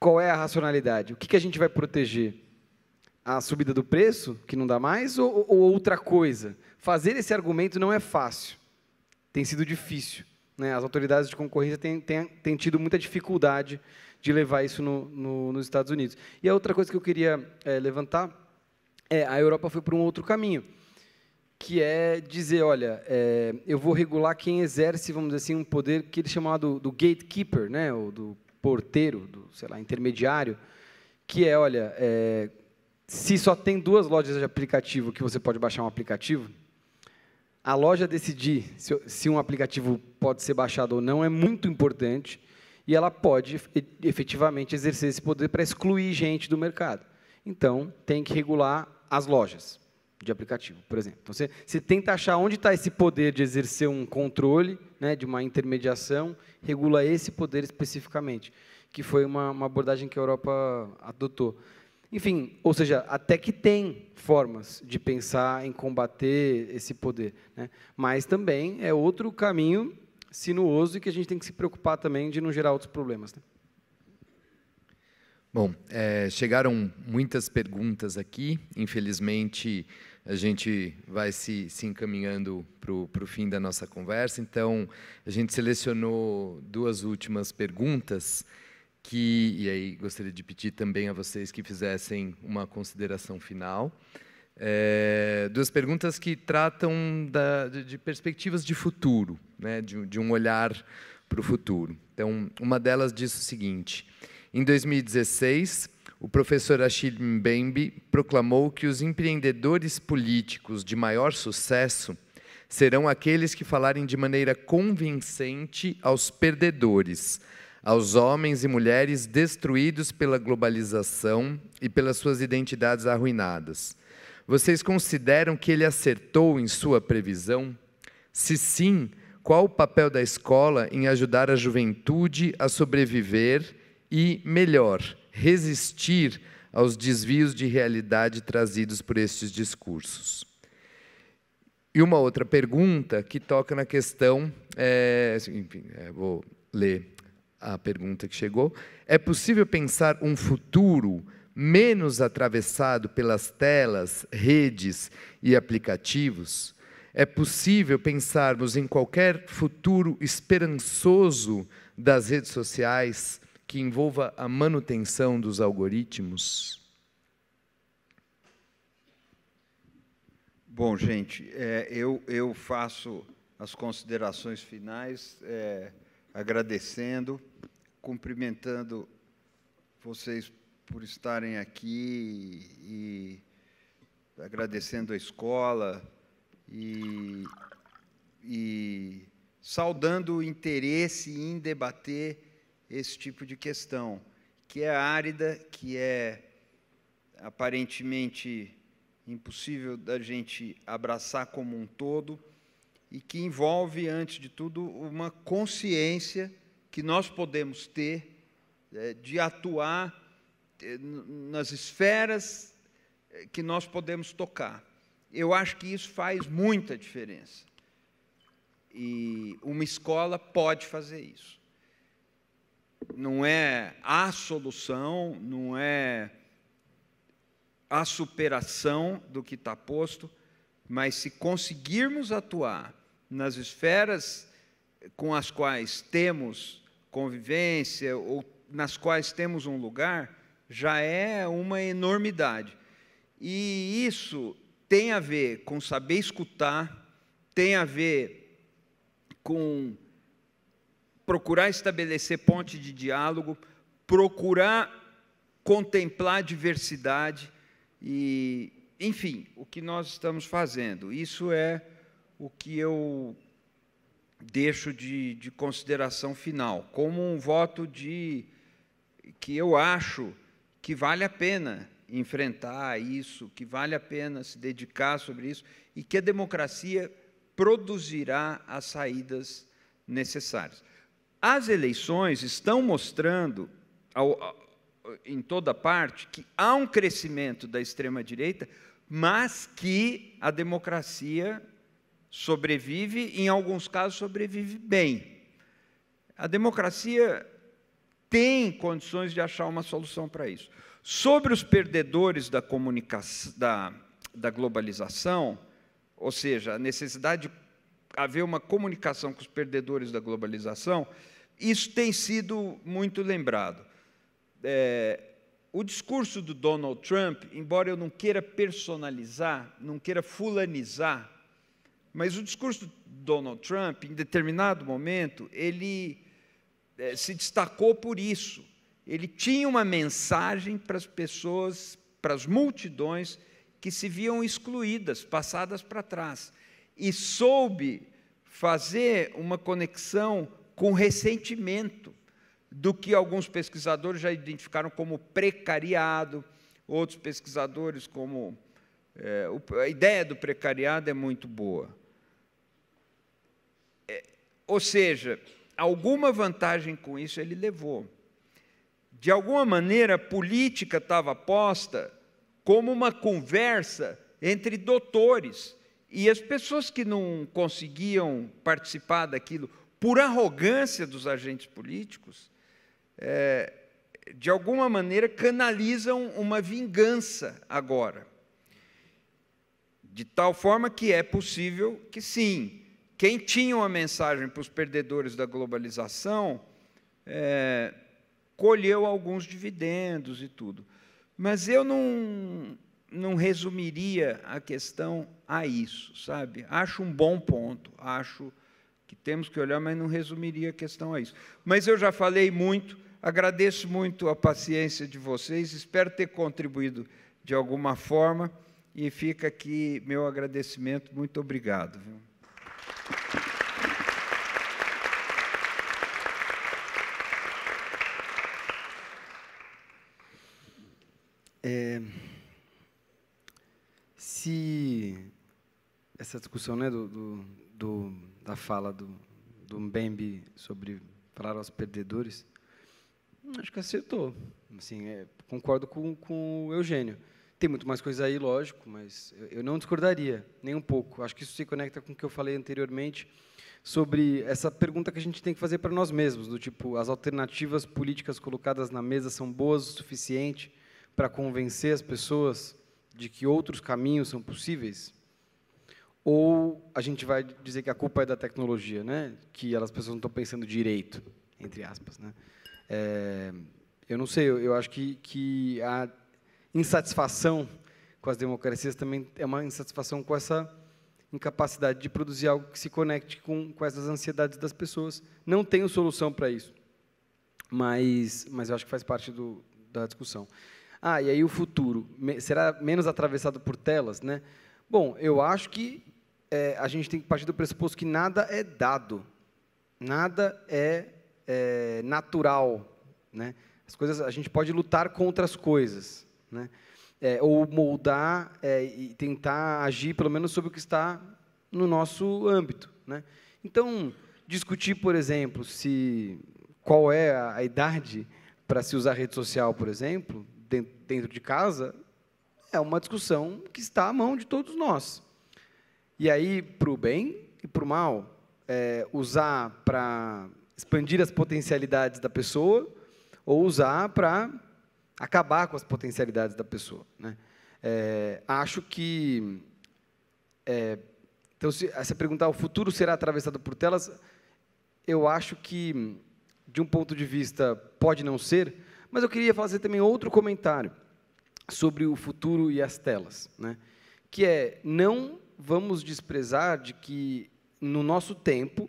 qual é a racionalidade? O que, que a gente vai proteger? A subida do preço, que não dá mais, ou, ou outra coisa? Fazer esse argumento não é fácil, tem sido difícil. Né? As autoridades de concorrência têm, têm, têm tido muita dificuldade de levar isso no, no, nos Estados Unidos. E a outra coisa que eu queria é, levantar é a Europa foi para um outro caminho, que é dizer, olha, é, eu vou regular quem exerce, vamos dizer assim, um poder que ele chamava do gatekeeper, né, ou do porteiro, do sei lá, intermediário, que é, olha, é, se só tem duas lojas de aplicativo que você pode baixar um aplicativo, a loja decidir se um aplicativo pode ser baixado ou não é muito importante e ela pode efetivamente exercer esse poder para excluir gente do mercado. Então, tem que regular as lojas de aplicativo, por exemplo. Então, você, você tenta achar onde está esse poder de exercer um controle, né, de uma intermediação, regula esse poder especificamente, que foi uma, uma abordagem que a Europa adotou. Enfim, ou seja, até que tem formas de pensar em combater esse poder. Né? Mas também é outro caminho sinuoso e que a gente tem que se preocupar também de não gerar outros problemas. Né? Bom, é, chegaram muitas perguntas aqui. Infelizmente, a gente vai se, se encaminhando para o fim da nossa conversa. Então, a gente selecionou duas últimas perguntas que, e aí gostaria de pedir também a vocês que fizessem uma consideração final. É, duas perguntas que tratam da, de, de, perspectivas de futuro, né, de, de um olhar para o futuro. Então, uma delas diz o seguinte: em 2016, o professor Achille Mbembe proclamou que os empreendedores políticos de maior sucesso serão aqueles que falarem de maneira convincente aos perdedores, aos homens e mulheres destruídos pela globalização e pelas suas identidades arruinadas vocês consideram que ele acertou em sua previsão? Se sim, qual o papel da escola em ajudar a juventude a sobreviver e, melhor, resistir aos desvios de realidade trazidos por estes discursos? E uma outra pergunta que toca na questão, é, enfim, é, vou ler a pergunta que chegou. É possível pensar um futuro menos atravessado pelas telas, redes e aplicativos, é possível pensarmos em qualquer futuro esperançoso das redes sociais que envolva a manutenção dos algoritmos? Bom, gente, é, eu, eu faço as considerações finais, é, agradecendo, cumprimentando vocês por estarem aqui e agradecendo a escola e, e saudando o interesse em debater esse tipo de questão, que é árida, que é aparentemente impossível da gente abraçar como um todo e que envolve, antes de tudo, uma consciência que nós podemos ter eh, de atuar eh, nas esferas eh, que nós podemos tocar. Eu acho que isso faz muita diferença. E uma escola pode fazer isso. Não é a solução, não é a superação do que está posto, mas se conseguirmos atuar nas esferas eh, com as quais temos convivência ou nas quais temos um lugar, já é uma enormidade. E isso tem a ver com saber escutar, tem a ver com procurar estabelecer ponte de diálogo, procurar contemplar diversidade e, enfim, o que nós estamos fazendo. Isso é o que eu deixo de, de consideração final, como um voto de que eu acho que vale a pena enfrentar isso, que vale a pena se dedicar sobre isso e que a democracia produzirá as saídas necessárias. As eleições estão mostrando, ao, ao, em toda parte, que há um crescimento da extrema-direita, mas que a democracia sobrevive, em alguns casos, sobrevive bem. A democracia tem condições de achar uma solução para isso. Sobre os perdedores da, da, da globalização, ou seja, a necessidade de haver uma comunicação com os perdedores da globalização, isso tem sido muito lembrado. É, o discurso do Donald Trump, embora eu não queira personalizar, não queira fulanizar, mas o discurso do Donald Trump, em determinado momento, ele eh, se destacou por isso. Ele tinha uma mensagem para as pessoas, para as multidões que se viam excluídas, passadas para trás, e soube fazer uma conexão com ressentimento do que alguns pesquisadores já identificaram como precariado, outros pesquisadores como é, a ideia do precariado é muito boa. É, ou seja, alguma vantagem com isso ele levou. De alguma maneira, a política estava posta como uma conversa entre doutores. E as pessoas que não conseguiam participar daquilo por arrogância dos agentes políticos, é, de alguma maneira canalizam uma vingança agora. De tal forma que é possível que sim, quem tinha uma mensagem para os perdedores da globalização é, colheu alguns dividendos e tudo. Mas eu não, não resumiria a questão a isso, sabe? Acho um bom ponto, acho que temos que olhar, mas não resumiria a questão a isso. Mas eu já falei muito, agradeço muito a paciência de vocês, espero ter contribuído de alguma forma e fica aqui meu agradecimento. Muito obrigado. Viu? É, se essa discussão né, do, do, do, da fala do, do Mbembe sobre falar aos perdedores, acho que acertou. Assim, é, concordo com, com o Eugênio. Tem muito mais coisa aí, lógico, mas eu não discordaria, nem um pouco. Acho que isso se conecta com o que eu falei anteriormente sobre essa pergunta que a gente tem que fazer para nós mesmos, do tipo, as alternativas políticas colocadas na mesa são boas o suficiente para convencer as pessoas de que outros caminhos são possíveis? Ou a gente vai dizer que a culpa é da tecnologia, né? que as pessoas não estão pensando direito, entre aspas. Né? É, eu não sei, eu, eu acho que, que a insatisfação com as democracias também é uma insatisfação com essa incapacidade de produzir algo que se conecte com, com essas ansiedades das pessoas. Não tenho solução para isso, mas, mas eu acho que faz parte do, da discussão. Ah, e aí o futuro será menos atravessado por telas, né? Bom, eu acho que é, a gente tem que partir do pressuposto que nada é dado, nada é, é natural, né? As coisas, a gente pode lutar contra as coisas, né? É, ou moldar é, e tentar agir, pelo menos, sobre o que está no nosso âmbito. Né? Então, discutir, por exemplo, se qual é a, idade para se usar rede social, por exemplo, dentro, dentro de casa, é uma discussão que está à mão de todos nós. E aí, para o bem e para o mal, é, usar para expandir as potencialidades da pessoa ou usar para acabar com as potencialidades da pessoa. Né? É, acho que. É, então, se você perguntar o futuro será atravessado por telas, eu acho que, de um ponto de vista, pode não ser, mas eu queria fazer também outro comentário sobre o futuro e as telas, né? que é: não vamos desprezar de que, no nosso tempo,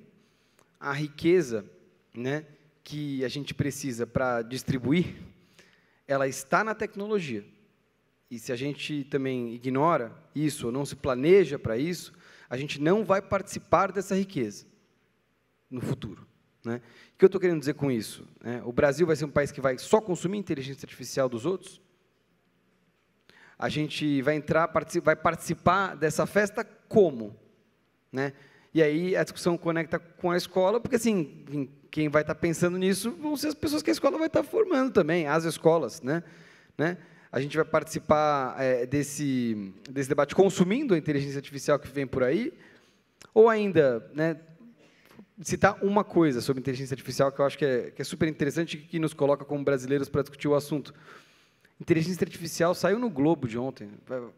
a riqueza né, que a gente precisa para distribuir ela está na tecnologia. E se a gente também ignora isso, ou não se planeja para isso, a gente não vai participar dessa riqueza no futuro. Né? O que eu estou querendo dizer com isso? É, o Brasil vai ser um país que vai só consumir inteligência artificial dos outros? A gente vai entrar, vai participar dessa festa como? Né? E aí a discussão conecta com a escola, porque assim, quem vai estar tá pensando nisso vão ser as pessoas que a escola vai estar tá formando também, as escolas, né? né? A gente vai participar é, desse, desse debate consumindo a inteligência artificial que vem por aí, ou ainda, né, citar uma coisa sobre inteligência artificial que eu acho que é, que é super interessante e que nos coloca como brasileiros para discutir o assunto. Inteligência artificial saiu no Globo de ontem.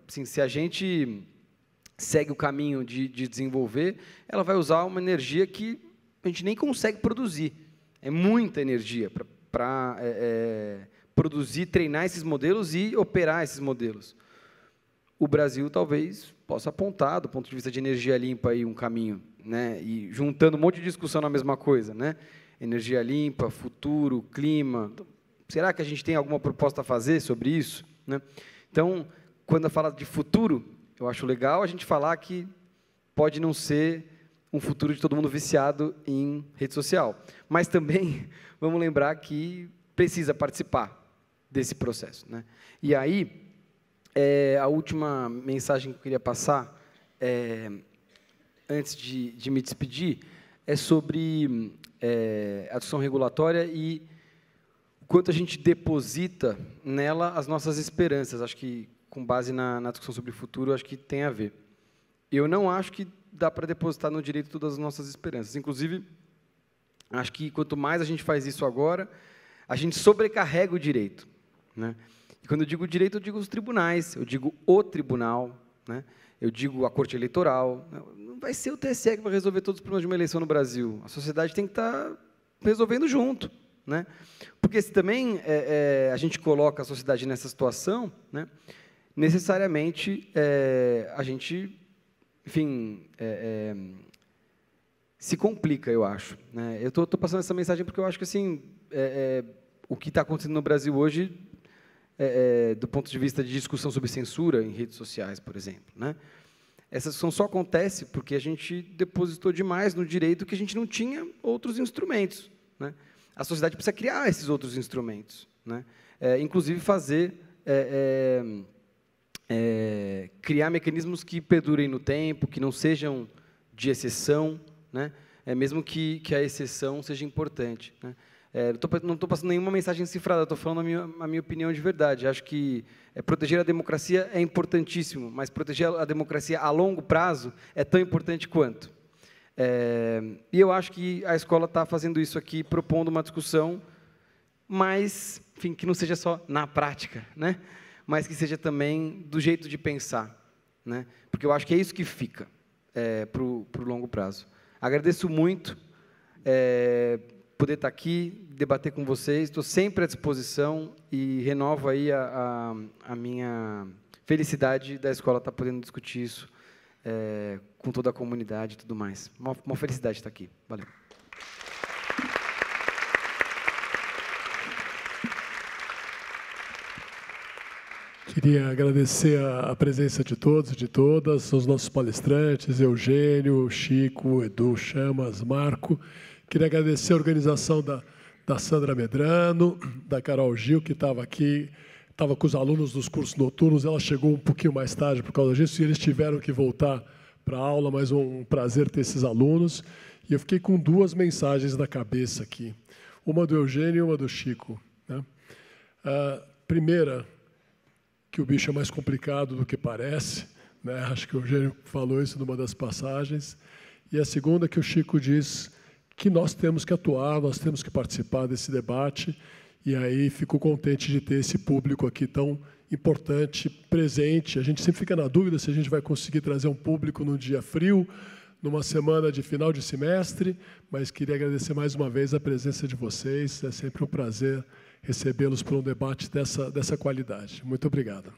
Assim, se a gente segue o caminho de, de desenvolver, ela vai usar uma energia que a gente nem consegue produzir. É muita energia para é, é, produzir, treinar esses modelos e operar esses modelos. O Brasil talvez possa apontar, do ponto de vista de energia limpa, aí um caminho, né? E juntando um monte de discussão na mesma coisa, né? Energia limpa, futuro, clima. Então, será que a gente tem alguma proposta a fazer sobre isso, né? Então, quando eu falo de futuro, eu acho legal a gente falar que pode não ser um futuro de todo mundo viciado em rede social. Mas também vamos lembrar que precisa participar desse processo. Né? E aí, é, a última mensagem que eu queria passar, é, antes de, de, me despedir, é sobre é, a discussão regulatória e o quanto a gente deposita nela as nossas esperanças. Acho que, com base na, na discussão sobre o futuro, acho que tem a ver. Eu não acho que dá para depositar no direito todas as nossas esperanças. Inclusive, acho que quanto mais a gente faz isso agora, a gente sobrecarrega o direito. Né? E quando eu digo direito, eu digo os tribunais, eu digo o tribunal, né? eu digo a corte eleitoral. Não vai ser o TSE que vai resolver todos os problemas de uma eleição no Brasil. A sociedade tem que estar tá resolvendo junto. Né? Porque se também é, é, a gente coloca a sociedade nessa situação, né? necessariamente é, a gente enfim, é, é, se complica, eu acho. Né? Eu estou passando essa mensagem porque eu acho que assim, é, é o que está acontecendo no Brasil hoje, é, é, do ponto de vista de discussão sobre censura em redes sociais, por exemplo, né? essa discussão só acontece porque a gente depositou demais no direito que a gente não tinha outros instrumentos. Né? A sociedade precisa criar esses outros instrumentos, né? inclusive fazer é, é, criar mecanismos que perdurem no tempo, que não sejam de exceção, né? é, mesmo que, que a exceção seja importante. Né? É, não estou passando nenhuma mensagem cifrada, estou falando a minha, a minha, opinião de verdade. Acho que é, proteger a democracia é importantíssimo, mas proteger a democracia a longo prazo é tão importante quanto. É, e eu acho que a escola está fazendo isso aqui, propondo uma discussão, mas enfim, que não seja só na prática. Né? mas que seja também do jeito de pensar, né? porque eu acho que é isso que fica é, para o longo prazo. Agradeço muito é, poder estar aqui, debater com vocês, estou sempre à disposição e renovo aí a, a, a minha felicidade da escola estar podendo discutir isso é, com toda a comunidade e tudo mais. Uma, uma felicidade estar aqui. Valeu. Queria agradecer a, presença de todos e de todas, os nossos palestrantes, Eugênio, Chico, Edu, Chamas, Marco. Queria agradecer a organização da, da Sandra Medrano, da Carol Gil, que estava aqui, estava com os alunos dos cursos noturnos. Ela chegou um pouquinho mais tarde por causa disso e eles tiveram que voltar para a aula, mas um prazer ter esses alunos. E eu fiquei com duas mensagens na cabeça aqui, uma do Eugênio e uma do Chico. Né? A ah, primeira, que o bicho é mais complicado do que parece. Né? Acho que o Eugênio falou isso numa das passagens. E a segunda, que o Chico diz que nós temos que atuar, nós temos que participar desse debate. E aí fico contente de ter esse público aqui tão importante, presente. A gente sempre fica na dúvida se a gente vai conseguir trazer um público num dia frio, numa semana de final de semestre, mas queria agradecer mais uma vez a presença de vocês. É sempre um prazer recebê-los para um debate dessa, dessa qualidade. Muito obrigado.